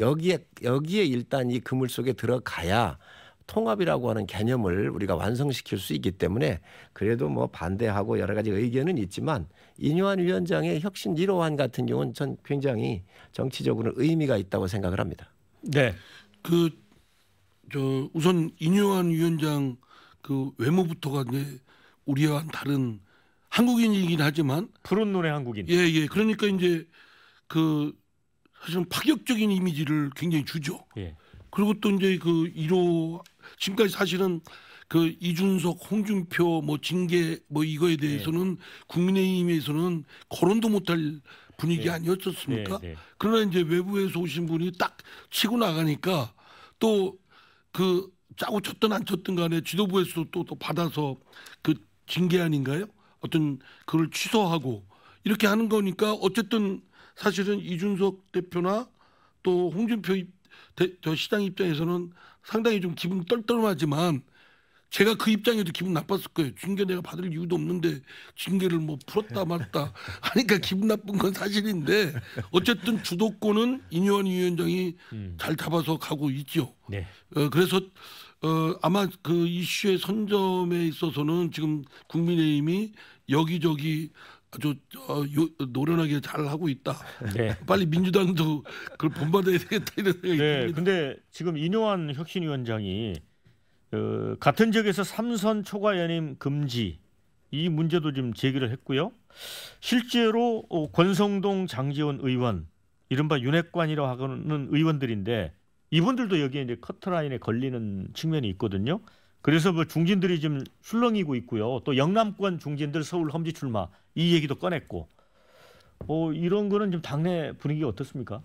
여기에 여기에 일단 이 그물 속에 들어가야 통합이라고 하는 개념을 우리가 완성시킬 수 있기 때문에 그래도 뭐 반대하고 여러 가지 의견은 있지만 인유한 위원장의 혁신 1호안 같은 경우는 전 굉장히 정치적으로 의미가 있다고 생각을 합니다. 네. 그 저 우선 인효한 위원장 그 외모부터가 이제 우리와 다른 한국인이긴 하지만 푸른 눈의 한국인. 예, 예. 그러니까 이제 그 사실은 파격적인 이미지를 굉장히 주죠. 예. 그리고 또 이제 그 1호 지금까지 사실은 그 이준석, 홍준표 뭐 징계 뭐 이거에 대해서는 예. 국민의힘에서는 거론도 못할 분위기 네. 예. 아니었었습니까? 네, 네. 그러나 이제 외부에서 오신 분이 딱 치고 나가니까 또 그 짜고 쳤든 안 쳤든 간에 지도부에서도 또, 또 받아서 그 징계 아닌가요? 어떤 그걸 취소하고 이렇게 하는 거니까 어쨌든 사실은 이준석 대표나 또 홍준표 입, 대, 시장 입장에서는 상당히 좀 기분 떨떠름하지만 제가 그 입장에도 기분 나빴을 거예요. 징계 내가 받을 이유도 없는데 징계를 뭐 풀었다 말았다 [LAUGHS] 하니까 기분 나쁜 건 사실인데 어쨌든 주도권은 이요한 위원장이 음. 잘 잡아서 가고 있죠. 네. 어, 그래서 어, 아마 그 이슈의 선점에 있어서는 지금 국민의힘이 여기저기 아주 어, 요, 노련하게 잘 하고 있다. 네. [LAUGHS] 빨리 민주당도 그걸 본받아야 되겠다 이런 생각이 네, 듭니다. 근데 지금 이요한 혁신위원장이 그 같은 지역에서 삼선 초과 연임 금지 이 문제도 지금 제기를 했고요. 실제로 어, 권성동 장지원 의원 이른바 윤핵관이라고 하는 의원들인데 이분들도 여기에 이제 커트라인에 걸리는 측면이 있거든요. 그래서 뭐 중진들이 지금 술렁이고 있고요. 또 영남권 중진들 서울 험지 출마 이 얘기도 꺼냈고 어, 이런 거는 지금 당내 분위기가 어떻습니까?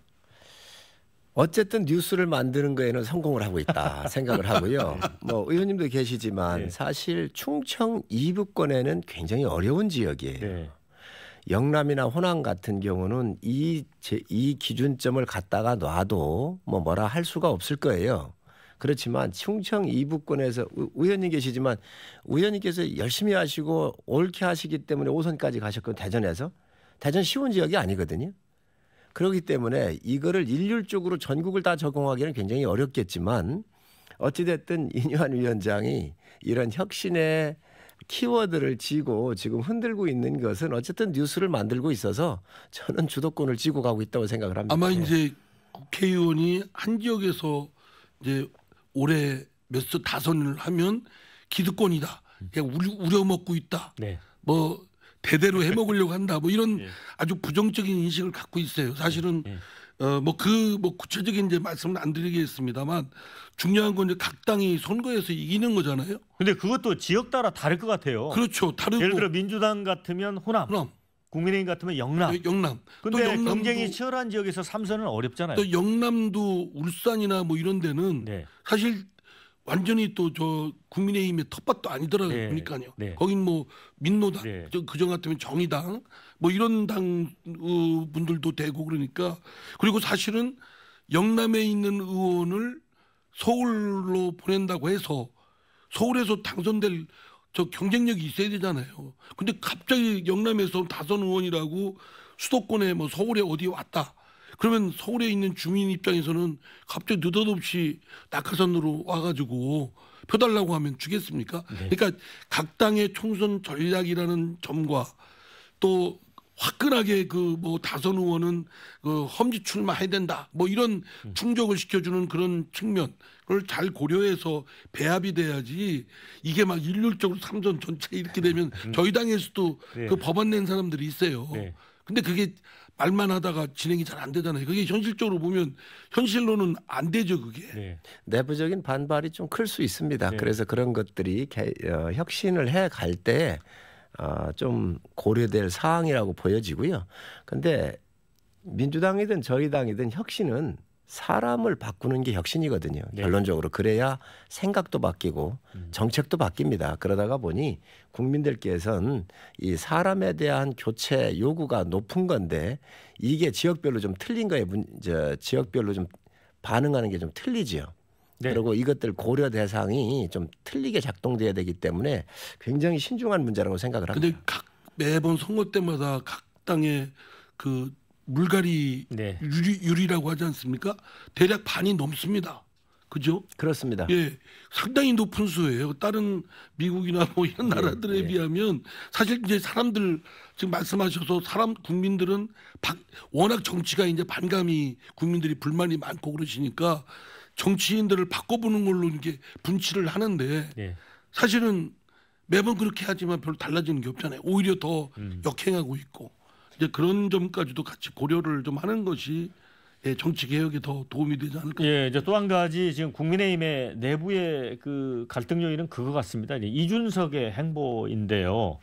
어쨌든 뉴스를 만드는 거에는 성공을 하고 있다 [LAUGHS] 생각을 하고요. 뭐 의원님도 계시지만 네. 사실 충청 이북권에는 굉장히 어려운 지역이에요. 네. 영남이나 호남 같은 경우는 이, 제, 이 기준점을 갖다가 놔도 뭐 뭐라 할 수가 없을 거예요. 그렇지만 충청 이북권에서 우연히 계시지만 우연님께서 열심히 하시고 옳게 하시기 때문에 오선까지 가셨고 대전에서 대전 쉬운 지역이 아니거든요. 그렇기 때문에 이거를 일률적으로 전국을 다 적용하기는 굉장히 어렵겠지만 어찌됐든 이뇨한 [LAUGHS] 위원장이 이런 혁신의 키워드를 쥐고 지금 흔들고 있는 것은 어쨌든 뉴스를 만들고 있어서 저는 주도권을 쥐고 가고 있다고 생각을 합니다. 아마 네. 이제 국회의원이 한 지역에서 이제 올해 몇 수 다선을 하면 기득권이다. 그냥 우려, 먹고 있다. 네. 뭐 배대로 [LAUGHS] 해먹으려고 한다. 뭐 이런 예. 아주 부정적인 인식을 갖고 있어요. 사실은 예. 예. 어, 뭐그뭐 그, 뭐 구체적인 이제 말씀은 안 드리겠습니다만 중요한 건 이제 각 당이 선거에서 이기는 거잖아요. 근데 그것도 지역 따라 다를 것 같아요. 그렇죠. 다르고 예를 들어 민주당 같으면 호남. 호남. 국민의힘 같으면 영남. 네, 영남. 근데 또 영남도, 경쟁이 치열한 지역에서 삼선은 어렵잖아요. 또 영남도 울산이나 뭐 이런 데는 네. 사실 완전히 또 저 국민의힘의 텃밭도 아니더라니까요. 네. 보 네. 거긴 뭐 민노당, 네. 그정 같으면 정의당 뭐 이런 당 어, 분들도 되고 그러니까 그리고 사실은 영남에 있는 의원을 서울로 보낸다고 해서 서울에서 당선될 저 경쟁력이 있어야 되잖아요. 근데 갑자기 영남에서 다선 의원이라고 수도권에 뭐 서울에 어디 왔다. 그러면 서울에 있는 주민 입장에서는 갑자기 느닷없이 낙하산으로 와가지고 표 달라고 하면 주겠습니까? 네. 그러니까 각 당의 총선 전략이라는 점과 또 화끈하게 그 뭐 다선 의원은 그 험지 출마해야 된다 뭐 이런 음. 충족을 시켜주는 그런 측면 그걸 잘 고려해서 배합이 돼야지 이게 막 일률적으로 삼선 전체 이렇게 되면 음. 저희 당에서도 네. 그 법안 낸 사람들이 있어요. 네. 근데 그게 알만 하다가 진행이 잘 안 되잖아요. 그게 현실적으로 보면 현실로는 안 되죠, 그게. 네. 내부적인 반발이 좀 클 수 있습니다. 네. 그래서 그런 것들이 개, 어, 혁신을 해갈때 어, 고려될 사항이라고 보여지고요. 근데 민주당이든 저희 당이든 혁신은 사람을 바꾸는 게 혁신이거든요. 네. 결론적으로 그래야 생각도 바뀌고 음. 정책도 바뀝니다. 그러다가 보니 국민들께서는 이 사람에 대한 교체 요구가 높은 건데 이게 지역별로 좀 틀린 거에 문 지역별로 좀 반응하는 게 좀 틀리지요. 네. 그리고 이것들 고려 대상이 좀 틀리게 작동돼야 되기 때문에 굉장히 신중한 문제라고 생각을 합니다. 근데 각 매번 선거 때마다 각 당의 그 물갈이 네. 유리, 유리라고 하지 않습니까? 대략 반이 넘습니다. 그죠? 그렇습니다. 예, 상당히 높은 수예요. 다른 미국이나 뭐 이런 네, 나라들에 네, 비하면 사실 이제 사람들 지금 말씀하셔서 사람 국민들은 박, 워낙 정치가 이제 반감이 국민들이 불만이 많고 그러시니까 정치인들을 바꿔보는 걸로 이게 분치를 하는데 네. 사실은 매번 그렇게 하지만 별로 달라지는 게 없잖아요. 오히려 더 음. 역행하고 있고. 이제 그런 점까지도 같이 고려를 좀 하는 것이 예, 정치 개혁에 더 도움이 되지 않을까. 예, 이제 또 한 가지 지금 국민의힘의 내부의 그 갈등 요인은 그거 같습니다. 이준석의 행보인데요.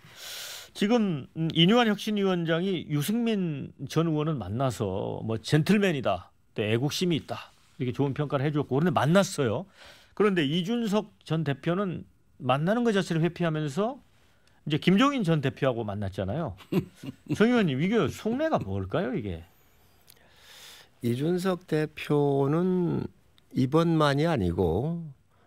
지금 음, 이뉴한 혁신위원장이 유승민 전 의원은 만나서 뭐 젠틀맨이다, 애국심이 있다 이렇게 좋은 평가를 해줬고 그런데 만났어요. 그런데 이준석 전 대표는 만나는 것 자체를 회피하면서 이제 김종인 전 대표하고 만났잖아요. 정 [LAUGHS] 의원님 이게 속내가 뭘까요 이게? 이준석 대표는 이번만이 아니고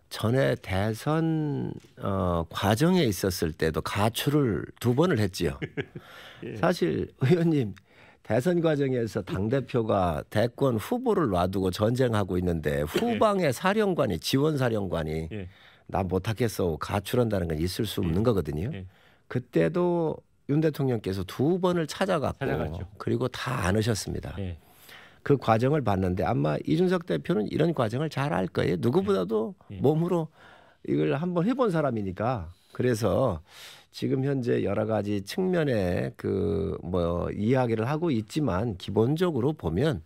전에 대선 어, 과정에 있었을 때도 가출을 두 번을 했지요. [LAUGHS] 예. 사실 의원님 대선 과정에서 당 대표가 대권 후보를 놔두고 전쟁하고 있는데 예. 후방의 사령관이 지원 사령관이 예. 나 못하겠어 가출한다는 건 있을 수 없는 예. 거거든요. 예. 그때도 윤 대통령께서 두 번을 찾아갔고 찾아갔죠. 그리고 다 안으셨습니다. 네. 그 과정을 봤는데 아마 이준석 대표는 이런 과정을 잘 알 거예요. 누구보다도 네. 몸으로 이걸 한번 해본 사람이니까 그래서 지금 현재 여러 가지 측면에 그 뭐 이야기를 하고 있지만 기본적으로 보면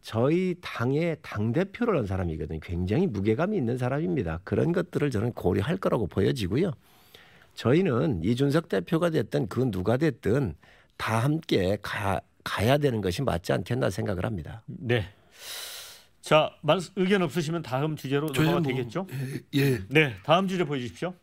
저희 당의 당 대표를 한 사람이거든요. 굉장히 무게감이 있는 사람입니다. 그런 것들을 저는 고려할 거라고 보여지고요. 저희는 이준석 대표가 됐든 그 누가 됐든 다 함께 가, 가야 되는 것이 맞지 않겠나 생각을 합니다. 네. 자, 의견 없으시면 다음 주제로 넘어가 뭐, 되겠죠? 예, 예. 네, 다음 주제 보여주십시오.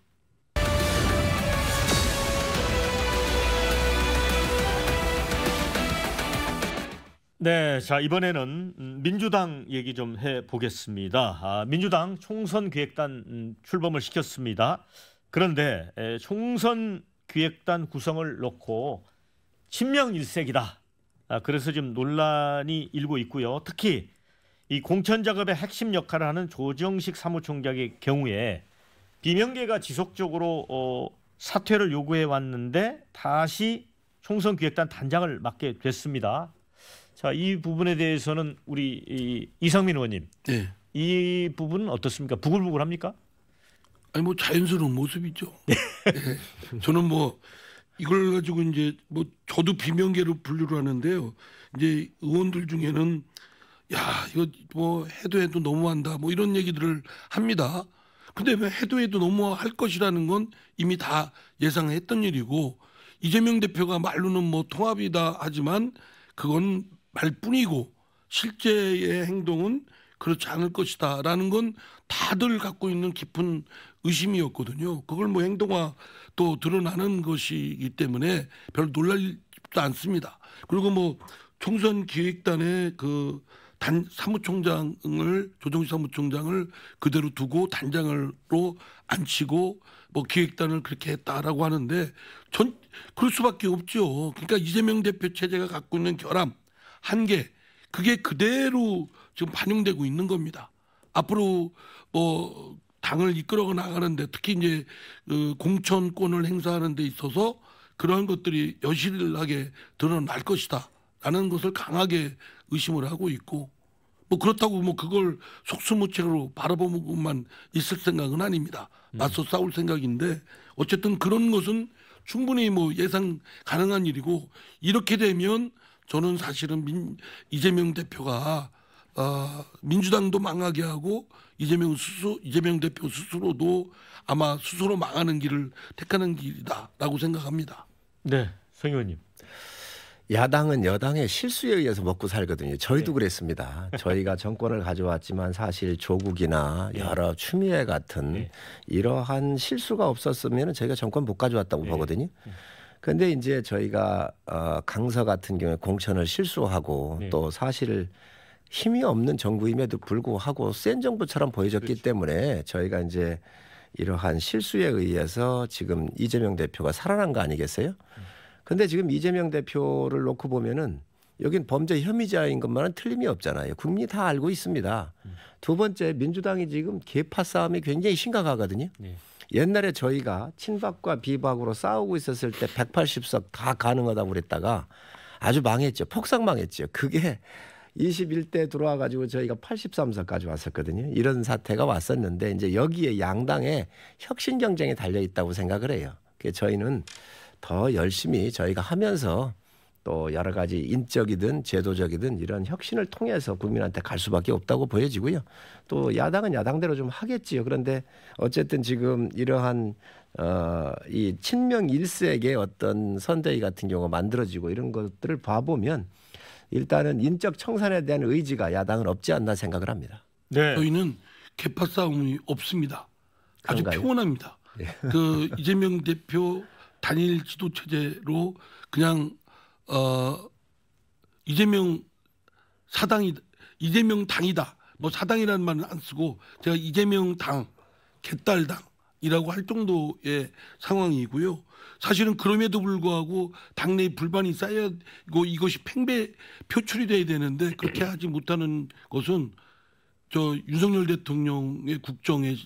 네, 자 이번에는 민주당 얘기 좀 해보겠습니다. 아, 민주당 총선 기획단 음, 출범을 시켰습니다. 그런데 총선 기획단 구성을 놓고 친명 일색이다. 아, 그래서 지금 논란이 일고 있고요. 특히 이 공천 작업의 핵심 역할을 하는 조정식 사무총장의 경우에 비명계가 지속적으로 어, 사퇴를 요구해 왔는데 다시 총선 기획단 단장을 맡게 됐습니다. 자, 이 부분에 대해서는 우리 이, 이상민 의원님, 네. 이 부분은 어떻습니까? 부글부글합니까? 아니 뭐 자연스러운 모습이죠. 네. 저는 뭐 이걸 가지고 이제 뭐 저도 비명계로 분류를 하는데요. 이제 의원들 중에는 야 이거 뭐 해도 해도 너무한다 뭐 이런 얘기들을 합니다. 근데 왜 해도 해도 너무할 것이라는 건 이미 다 예상했던 일이고 이재명 대표가 말로는 뭐 통합이다 하지만 그건 말뿐이고 실제의 행동은 그렇지 않을 것이다라는 건 다들 갖고 있는 깊은 의심이었거든요. 그걸 뭐 행동화 또 드러나는 것이기 때문에 별 놀랍지도 않습니다. 그리고 뭐 총선 기획단의 그단 사무총장을 조정식 사무총장을 그대로 두고 단장으로 앉히고 뭐 기획단을 그렇게 했다라고 하는데 전 그럴 수밖에 없죠. 그러니까 이재명 대표 체제가 갖고 있는 결함 한계 그게 그대로 지금 반영되고 있는 겁니다. 앞으로 뭐 당을 이끌어 나가는데 특히 이제 그 공천권을 행사하는 데 있어서 그러한 것들이 여실하게 드러날 것이다. 라는 것을 강하게 의심을 하고 있고 뭐 그렇다고 뭐 그걸 속수무책으로 바라보고만 있을 생각은 아닙니다. 맞서 싸울 생각인데 어쨌든 그런 것은 충분히 뭐 예상 가능한 일이고 이렇게 되면 저는 사실은 민, 이재명 대표가 어, 민주당도 망하게 하고 이재명 스스 이재명 대표 스스로도 아마 스스로 망하는 길을 택하는 길이다라고 생각합니다. 네, 성 의원님. 야당은 여당의 실수에 의해서 먹고 살거든요. 저희도 네. 그랬습니다. [LAUGHS] 저희가 정권을 가져왔지만 사실 조국이나 네. 여러 추미애 같은 네. 이러한 실수가 없었으면 저희가 정권 못 가져왔다고 네. 보거든요. 네. 근데 이제 저희가 어, 강서 같은 경우에 공천을 실수하고 네. 또 사실 힘이 없는 정부임에도 불구하고 센 정부처럼 보여졌기 그렇죠. 때문에 저희가 이제 이러한 실수에 의해서 지금 이재명 대표가 살아난 거 아니겠어요? 음. 근데 지금 이재명 대표를 놓고 보면은 여긴 범죄 혐의자인 것만은 틀림이 없잖아요. 국민이 다 알고 있습니다. 음. 두 번째 민주당이 지금 개파 싸움이 굉장히 심각하거든요. 네. 옛날에 저희가 친박과 비박으로 싸우고 있었을 때 180석 다 가능하다고 그랬다가 아주 망했죠. 폭삭망했죠. 그게 21대 들어와 가지고 저희가 83석까지 왔었거든요. 이런 사태가 왔었는데 이제 여기에 양당의 혁신 경쟁이 달려 있다고 생각을 해요. 그 저희는 더 열심히 저희가 하면서 또 여러 가지 인적이든 제도적이든 이런 혁신을 통해서 국민한테 갈 수밖에 없다고 보여지고요. 또 야당은 야당대로 좀 하겠지요. 그런데 어쨌든 지금 이러한 어, 이 친명 일색의 어떤 선대위 같은 경우 만들어지고 이런 것들을 봐보면 일단은 인적 청산에 대한 의지가 야당은 없지 않나 생각을 합니다. 네. 저희는 개파 싸움이 없습니다. 아주 평온합니다. 네. 그 이재명 대표 단일 지도 체제로 그냥 어, 이재명 사당이 이재명 당이다. 뭐 사당이라는 말은 안 쓰고 제가 이재명 당, 개딸당이라고 할 정도의 상황이고요. 사실은 그럼에도 불구하고 당내 불만이 쌓여고 이것이 팽배 표출이 돼야 되는데 그렇게 하지 못하는 것은 저 윤석열 대통령의 국정의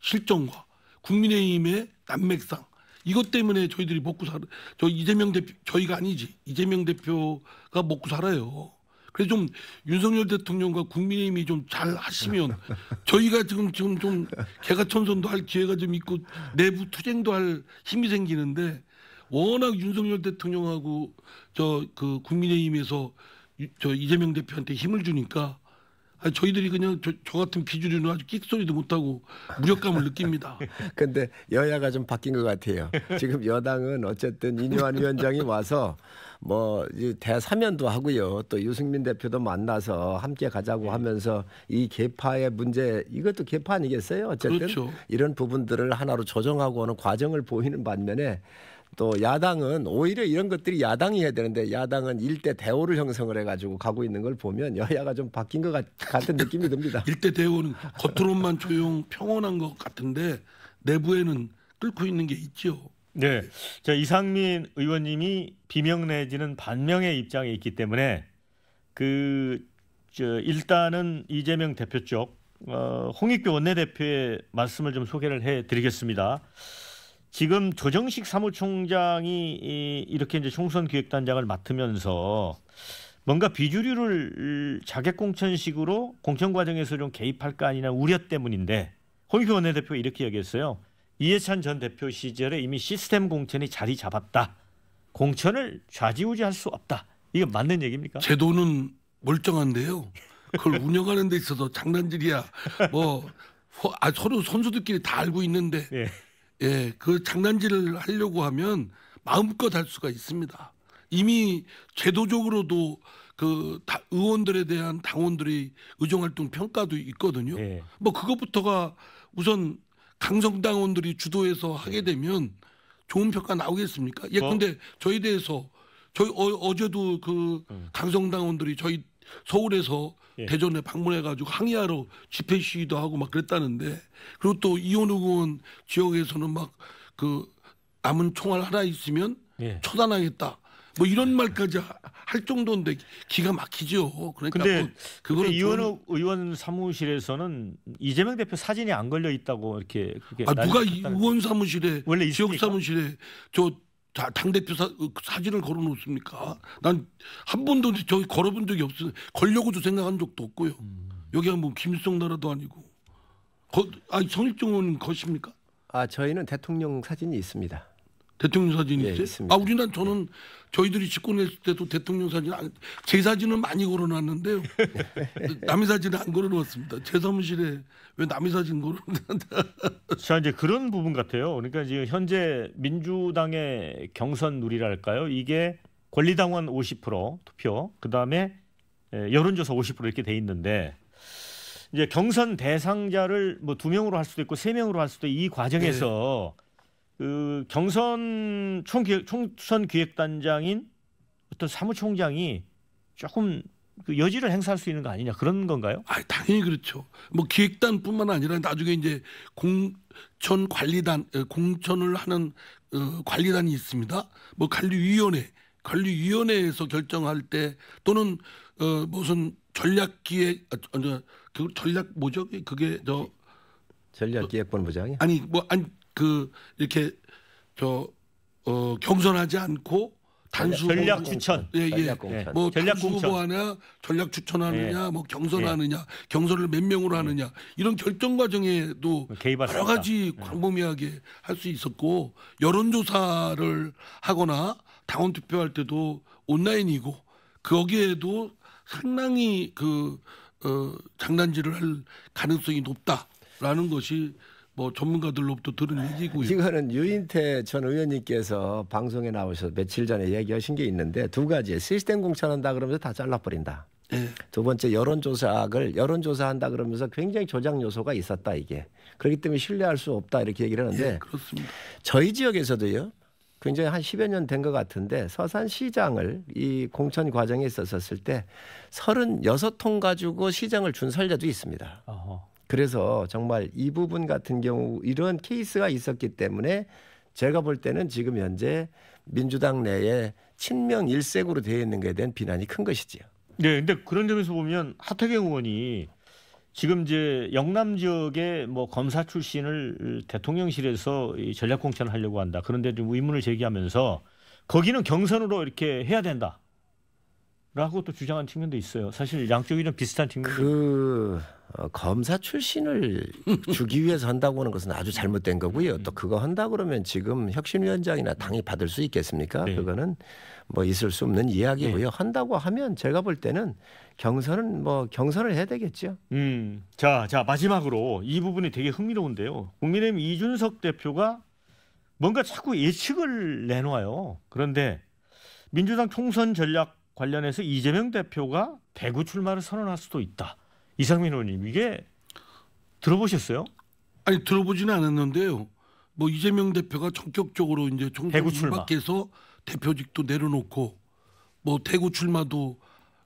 실정과 국민의힘의 난맥상 이것 때문에 저희들이 먹고 살, 저 이재명 대표, 저희가 아니지. 이재명 대표가 먹고 살아요. 그래서 좀 윤석열 대통령과 국민의힘이 좀잘 하시면 [LAUGHS] 저희가 지금 지금 좀 개가천선도 할 기회가 좀 있고 내부 투쟁도 할 힘이 생기는데 워낙 윤석열 대통령하고 저 그 국민의힘에서 저 이재명 대표한테 힘을 주니까 아니, 저희들이 그냥 저, 저 같은 비주류는 아주 끽소리도 못하고 무력감을 느낍니다. [LAUGHS] 근데 여야가 좀 바뀐 것 같아요. 지금 여당은 어쨌든 이뇨한 위원장이 와서 뭐 대사면도 하고요. 또 유승민 대표도 만나서 함께 가자고 하면서 이 개파의 문제 이것도 개파 아니겠어요? 어쨌든 그렇죠. 이런 부분들을 하나로 조정하고 오는 과정을 보이는 반면에 또 야당은 오히려 이런 것들이 야당이 해야 되는데 야당은 일대 대오를 형성을 해가지고 가고 있는 걸 보면 여야가 좀 바뀐 것 같, 은 느낌이 듭니다. [LAUGHS] 일대 대오는 겉으로만 조용 평온한 것 같은데 내부에는 끓고 있는 게 있죠. 네, 자 이상민 의원님이 비명 내지는 반명의 입장에 있기 때문에 그 일단은 이재명 대표 쪽 어, 홍익표 원내대표의 말씀을 좀 소개를 해드리겠습니다. 지금 조정식 사무총장이 이렇게 이제 총선 기획단장을 맡으면서 뭔가 비주류를 자객 공천식으로 공천 과정에서 좀 개입할까 아니냐 우려 때문인데 홍익표 원내대표 이렇게 얘기했어요. 이해찬 전 대표 시절에 이미 시스템 공천이 자리 잡았다. 공천을 좌지우지할 수 없다. 이게 맞는 얘기입니까? 제도는 멀쩡한데요. 그걸 운영하는 데 있어서 장난질이야. 뭐 아, 서로 선수들끼리 다 알고 있는데 예. 예, 그 장난질을 하려고 하면 마음껏 할 수가 있습니다. 이미 제도적으로도 그 의원들에 대한 당원들의 의정활동 평가도 있거든요. 예. 뭐 그것부터가 우선 강성당원들이 주도해서 하게 되면 좋은 평가 나오겠습니까? 예, 어? 근데 저희 대해서 저희 어, 어, 제도그 음. 강성당원들이 저희 서울에서 예. 대전에 방문해가지고 항의하러 집회 시위도 하고 막 그랬다는데 그리고 또 이원우 의원 지역에서는 막그 남은 총알 하나 있으면 예. 처단하겠다. 뭐 이런 예. 말까지 할 정도인데 기가 막히죠. 그러니까 데 뭐 그거는 근데 이원욱 좀... 의원 사무실에서는 이재명 대표 사진이 안 걸려 있다고 이렇게 그게 아 누가 의원 사무실에 원래 있습 지역 사무실에 저 자, 당대표 사, 그 사진을 걸어 놓습니까? 난 한 번도 저기 걸어본 적이 없어. 걸려고도 생각한 적도 없고요. 음. 여기가 뭐 김일성 나라도 아니고. 거, 아니, 성일종은 것입니까? 아, 저희는 대통령 사진이 있습니다. 대통령 사진이 예, 있어요? 아, 우리는 저는 예. 저희들이 집권했을 때도 대통령 사진 제 사진은 많이 걸어놨는데요. [LAUGHS] 남의 사진은 안 걸어놓았습니다. 제 사무실에 왜 남의 사진 걸어놨나? 자 이제 그런 부분 같아요. 그러니까 지금 현재 민주당의 경선 룰이랄까요? 이게 권리당원 50% 투표, 그 다음에 예, 여론조사 50% 이렇게 돼 있는데 이제 경선 대상자를 뭐 두 명으로 할 수도 있고 세 명으로 할 수도 이 과정에서. 네. 그 경선 총기획, 총선 기획단장인 어떤 사무총장이 조금 그 여지를 행사할 수 있는 거 아니냐 그런 건가요? 아 당연히 그렇죠. 뭐 기획단뿐만 아니라 나중에 이제 공천 관리단 공천을 하는 어, 관리단이 있습니다. 뭐 관리위원회 관리위원회에서 결정할 때 또는 어, 무슨 전략기획 아, 저, 그 전략 뭐죠? 그게 저 전략기획본부장이 아니 뭐 아니 그 이렇게 저 어, 경선하지 않고 단수 전략 추천 예, 예. 예. 뭐 전략 공천. 후보하냐 전략 추천하느냐 예. 뭐 경선하느냐 경선을 예. 몇 명으로 하느냐 이런 결정 과정에도 여러 가지 광범위하게 할 수 있었고 여론조사를 하거나 당원 투표할 때도 온라인이고 거기에도 상당히 그 어, 장난질을 할 가능성이 높다라는 것이 뭐 전문가들로부터 들은 얘기고요. 이거는 유인태 전 의원님께서 방송에 나오셔서 며칠 전에 얘기하신 게 있는데 두 가지 시스템 공천한다 그러면서 다 잘라버린다. 네. 두 번째 여론조사학 여론조사한다 그러면서 굉장히 조작 요소가 있었다 이게 그렇기 때문에 신뢰할 수 없다 이렇게 얘기를 하는데 네, 그렇습니다. 저희 지역에서도요 굉장히 한 10여 년 된 것 같은데 서산시장을 이 공천 과정에 있었을 때 36통 가지고 시장을 준 설례도 있습니다. 어허. 그래서 정말 이 부분 같은 경우 이런 케이스가 있었기 때문에 제가 볼 때는 지금 현재 민주당 내에 친명 일색으로 되어 있는 것에 대한 비난이 큰 것이지요. 네, 근데 그런 점에서 보면 하태경 의원이 지금 이제 영남 지역에 뭐 검사 출신을 대통령실에서 전략 공천을 하려고 한다. 그런데 좀 의문을 제기하면서 거기는 경선으로 이렇게 해야 된다. 라고 또 주장한 측면도 있어요. 사실 양쪽이 좀 비슷한 측면도 그... 어, 검사 출신을 [LAUGHS] 주기 위해서 한다고 하는 것은 아주 잘못된 거고요. 또 그거 한다 그러면 지금 혁신위원장이나 당이 받을 수 있겠습니까? 네. 그거는 뭐 있을 수 없는 이야기고요. 네. 한다고 하면 제가 볼 때는 경선은 뭐 경선을 해야 되겠죠. 음, 자, 자 마지막으로 이 부분이 되게 흥미로운데요. 국민의힘 이준석 대표가 뭔가 자꾸 예측을 내놓아요. 그런데 민주당 총선 전략 관련해서 이재명 대표가 대구 출마를 선언할 수도 있다. 이상민 의원님 이게 들어보셨어요? 아니 들어보지는 않았는데요. 뭐 이재명 대표가 전격적으로 이제 총선 밖에서 대표직도 내려놓고 뭐 대구 출마도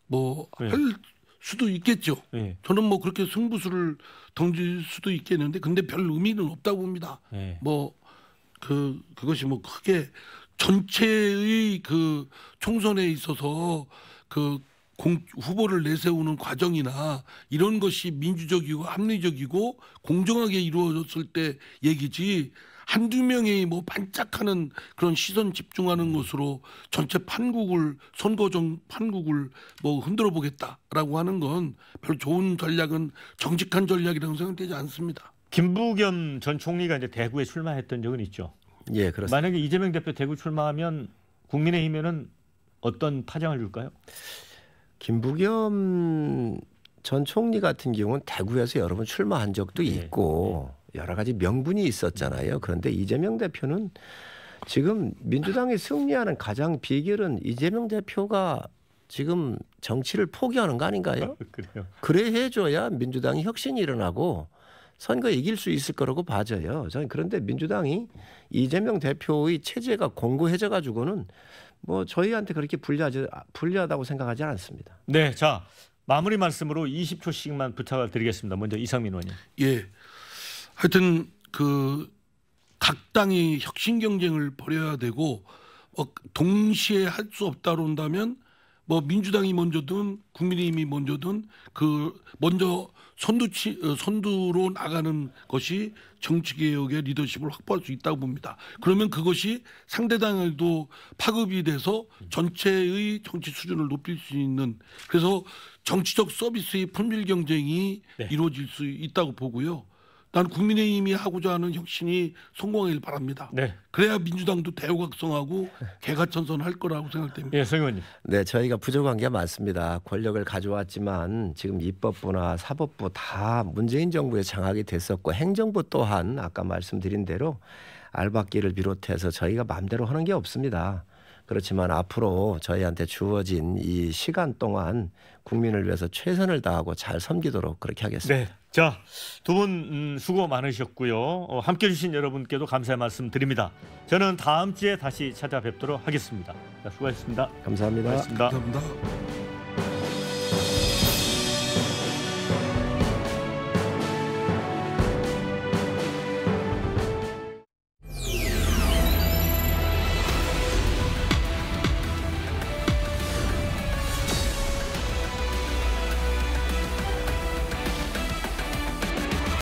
뭐할 예. 네. 수도 있겠죠. 네. 저는 뭐 그렇게 승부수를 던질 수도 있겠는데 근데 별 의미는 없다 고 봅니다. 네. 예. 뭐그 그것이 뭐 크게 전체의 그 총선에 있어서 그 공, 후보를 내세우는 과정이나 이런 것이 민주적이고 합리적이고 공정하게 이루어졌을 때 얘기지 한두 명의 뭐 반짝하는 그런 시선 집중하는 것으로 전체 판국을 선거정 판국을 뭐 흔들어 보겠다라고 하는 건 별로 좋은 전략은 정직한 전략이라고 생각되지 않습니다. 김부겸 전 총리가 이제 대구에 출마했던 적은 있죠. 예, 그렇습니다. 만약에 이재명 대표 대구 출마하면 국민의힘에는 어떤 파장을 줄까요? 김부겸 전 총리 같은 경우는 대구에서 여러 번 출마한 적도 네. 있고 네. 여러 가지 명분이 있었잖아요. 그런데 이재명 대표는 지금 민주당이 승리하는 가장 비결은 이재명 대표가 지금 정치를 포기하는 거 아닌가요? 아, 그래요. 그래 해줘야 민주당이 혁신이 일어나고 선거 이길 수 있을 거라고 봐져요. 저는 그런데 민주당이 이재명 대표의 체제가 공고해져 가지고는 뭐 저희한테 그렇게 불리하지 아, 불리하다고 생각하지 않습니다. 네, 자 마무리 말씀으로 20초씩만 부탁드리겠습니다. 먼저 이상민 의원님. 예, 하여튼 그각 당이 혁신 경쟁을 벌여야 되고 어, 동시에 할 수 없다고 한다면 뭐 민주당이 먼저든 국민의힘이 먼저든 그 먼저 선두치 어, 선두로 나가는 것이 정치 개혁의 리더십을 확보할 수 있다고 봅니다. 그러면 그것이 상대당에도 파급이 돼서 전체의 정치 수준을 높일 수 있는 그래서 정치적 서비스의 품질 경쟁이 네. 이루어질 수 있다고 보고요. 난 국민의힘이 하고자 하는 혁신이 성공하길 바랍니다. 네. 그래야 민주당도 대우각성하고 개가천선할 거라고 생각됩니다. 예, 성 의원님. 네, 저희가 부족한 게 많습니다. 권력을 가져왔지만 지금 입법부나 사법부 다 문재인 정부의 장악이 됐었고 행정부 또한 아까 말씀드린 대로 알박기를 비롯해서 저희가 마음대로 하는 게 없습니다. 그렇지만 앞으로 저희한테 주어진 이 시간 동안 국민을 위해서 최선을 다하고 잘 섬기도록 그렇게 하겠습니다. 네. 자, 두분 음, 수고 많으셨고요. 어, 함께 해주신 여러분께도 감사의 말씀 드립니다. 저는 다음 주에 다시 찾아뵙도록 하겠습니다. 자, 수고하셨습니다. 감사합니다. 수고하셨습니다. 감사합니다.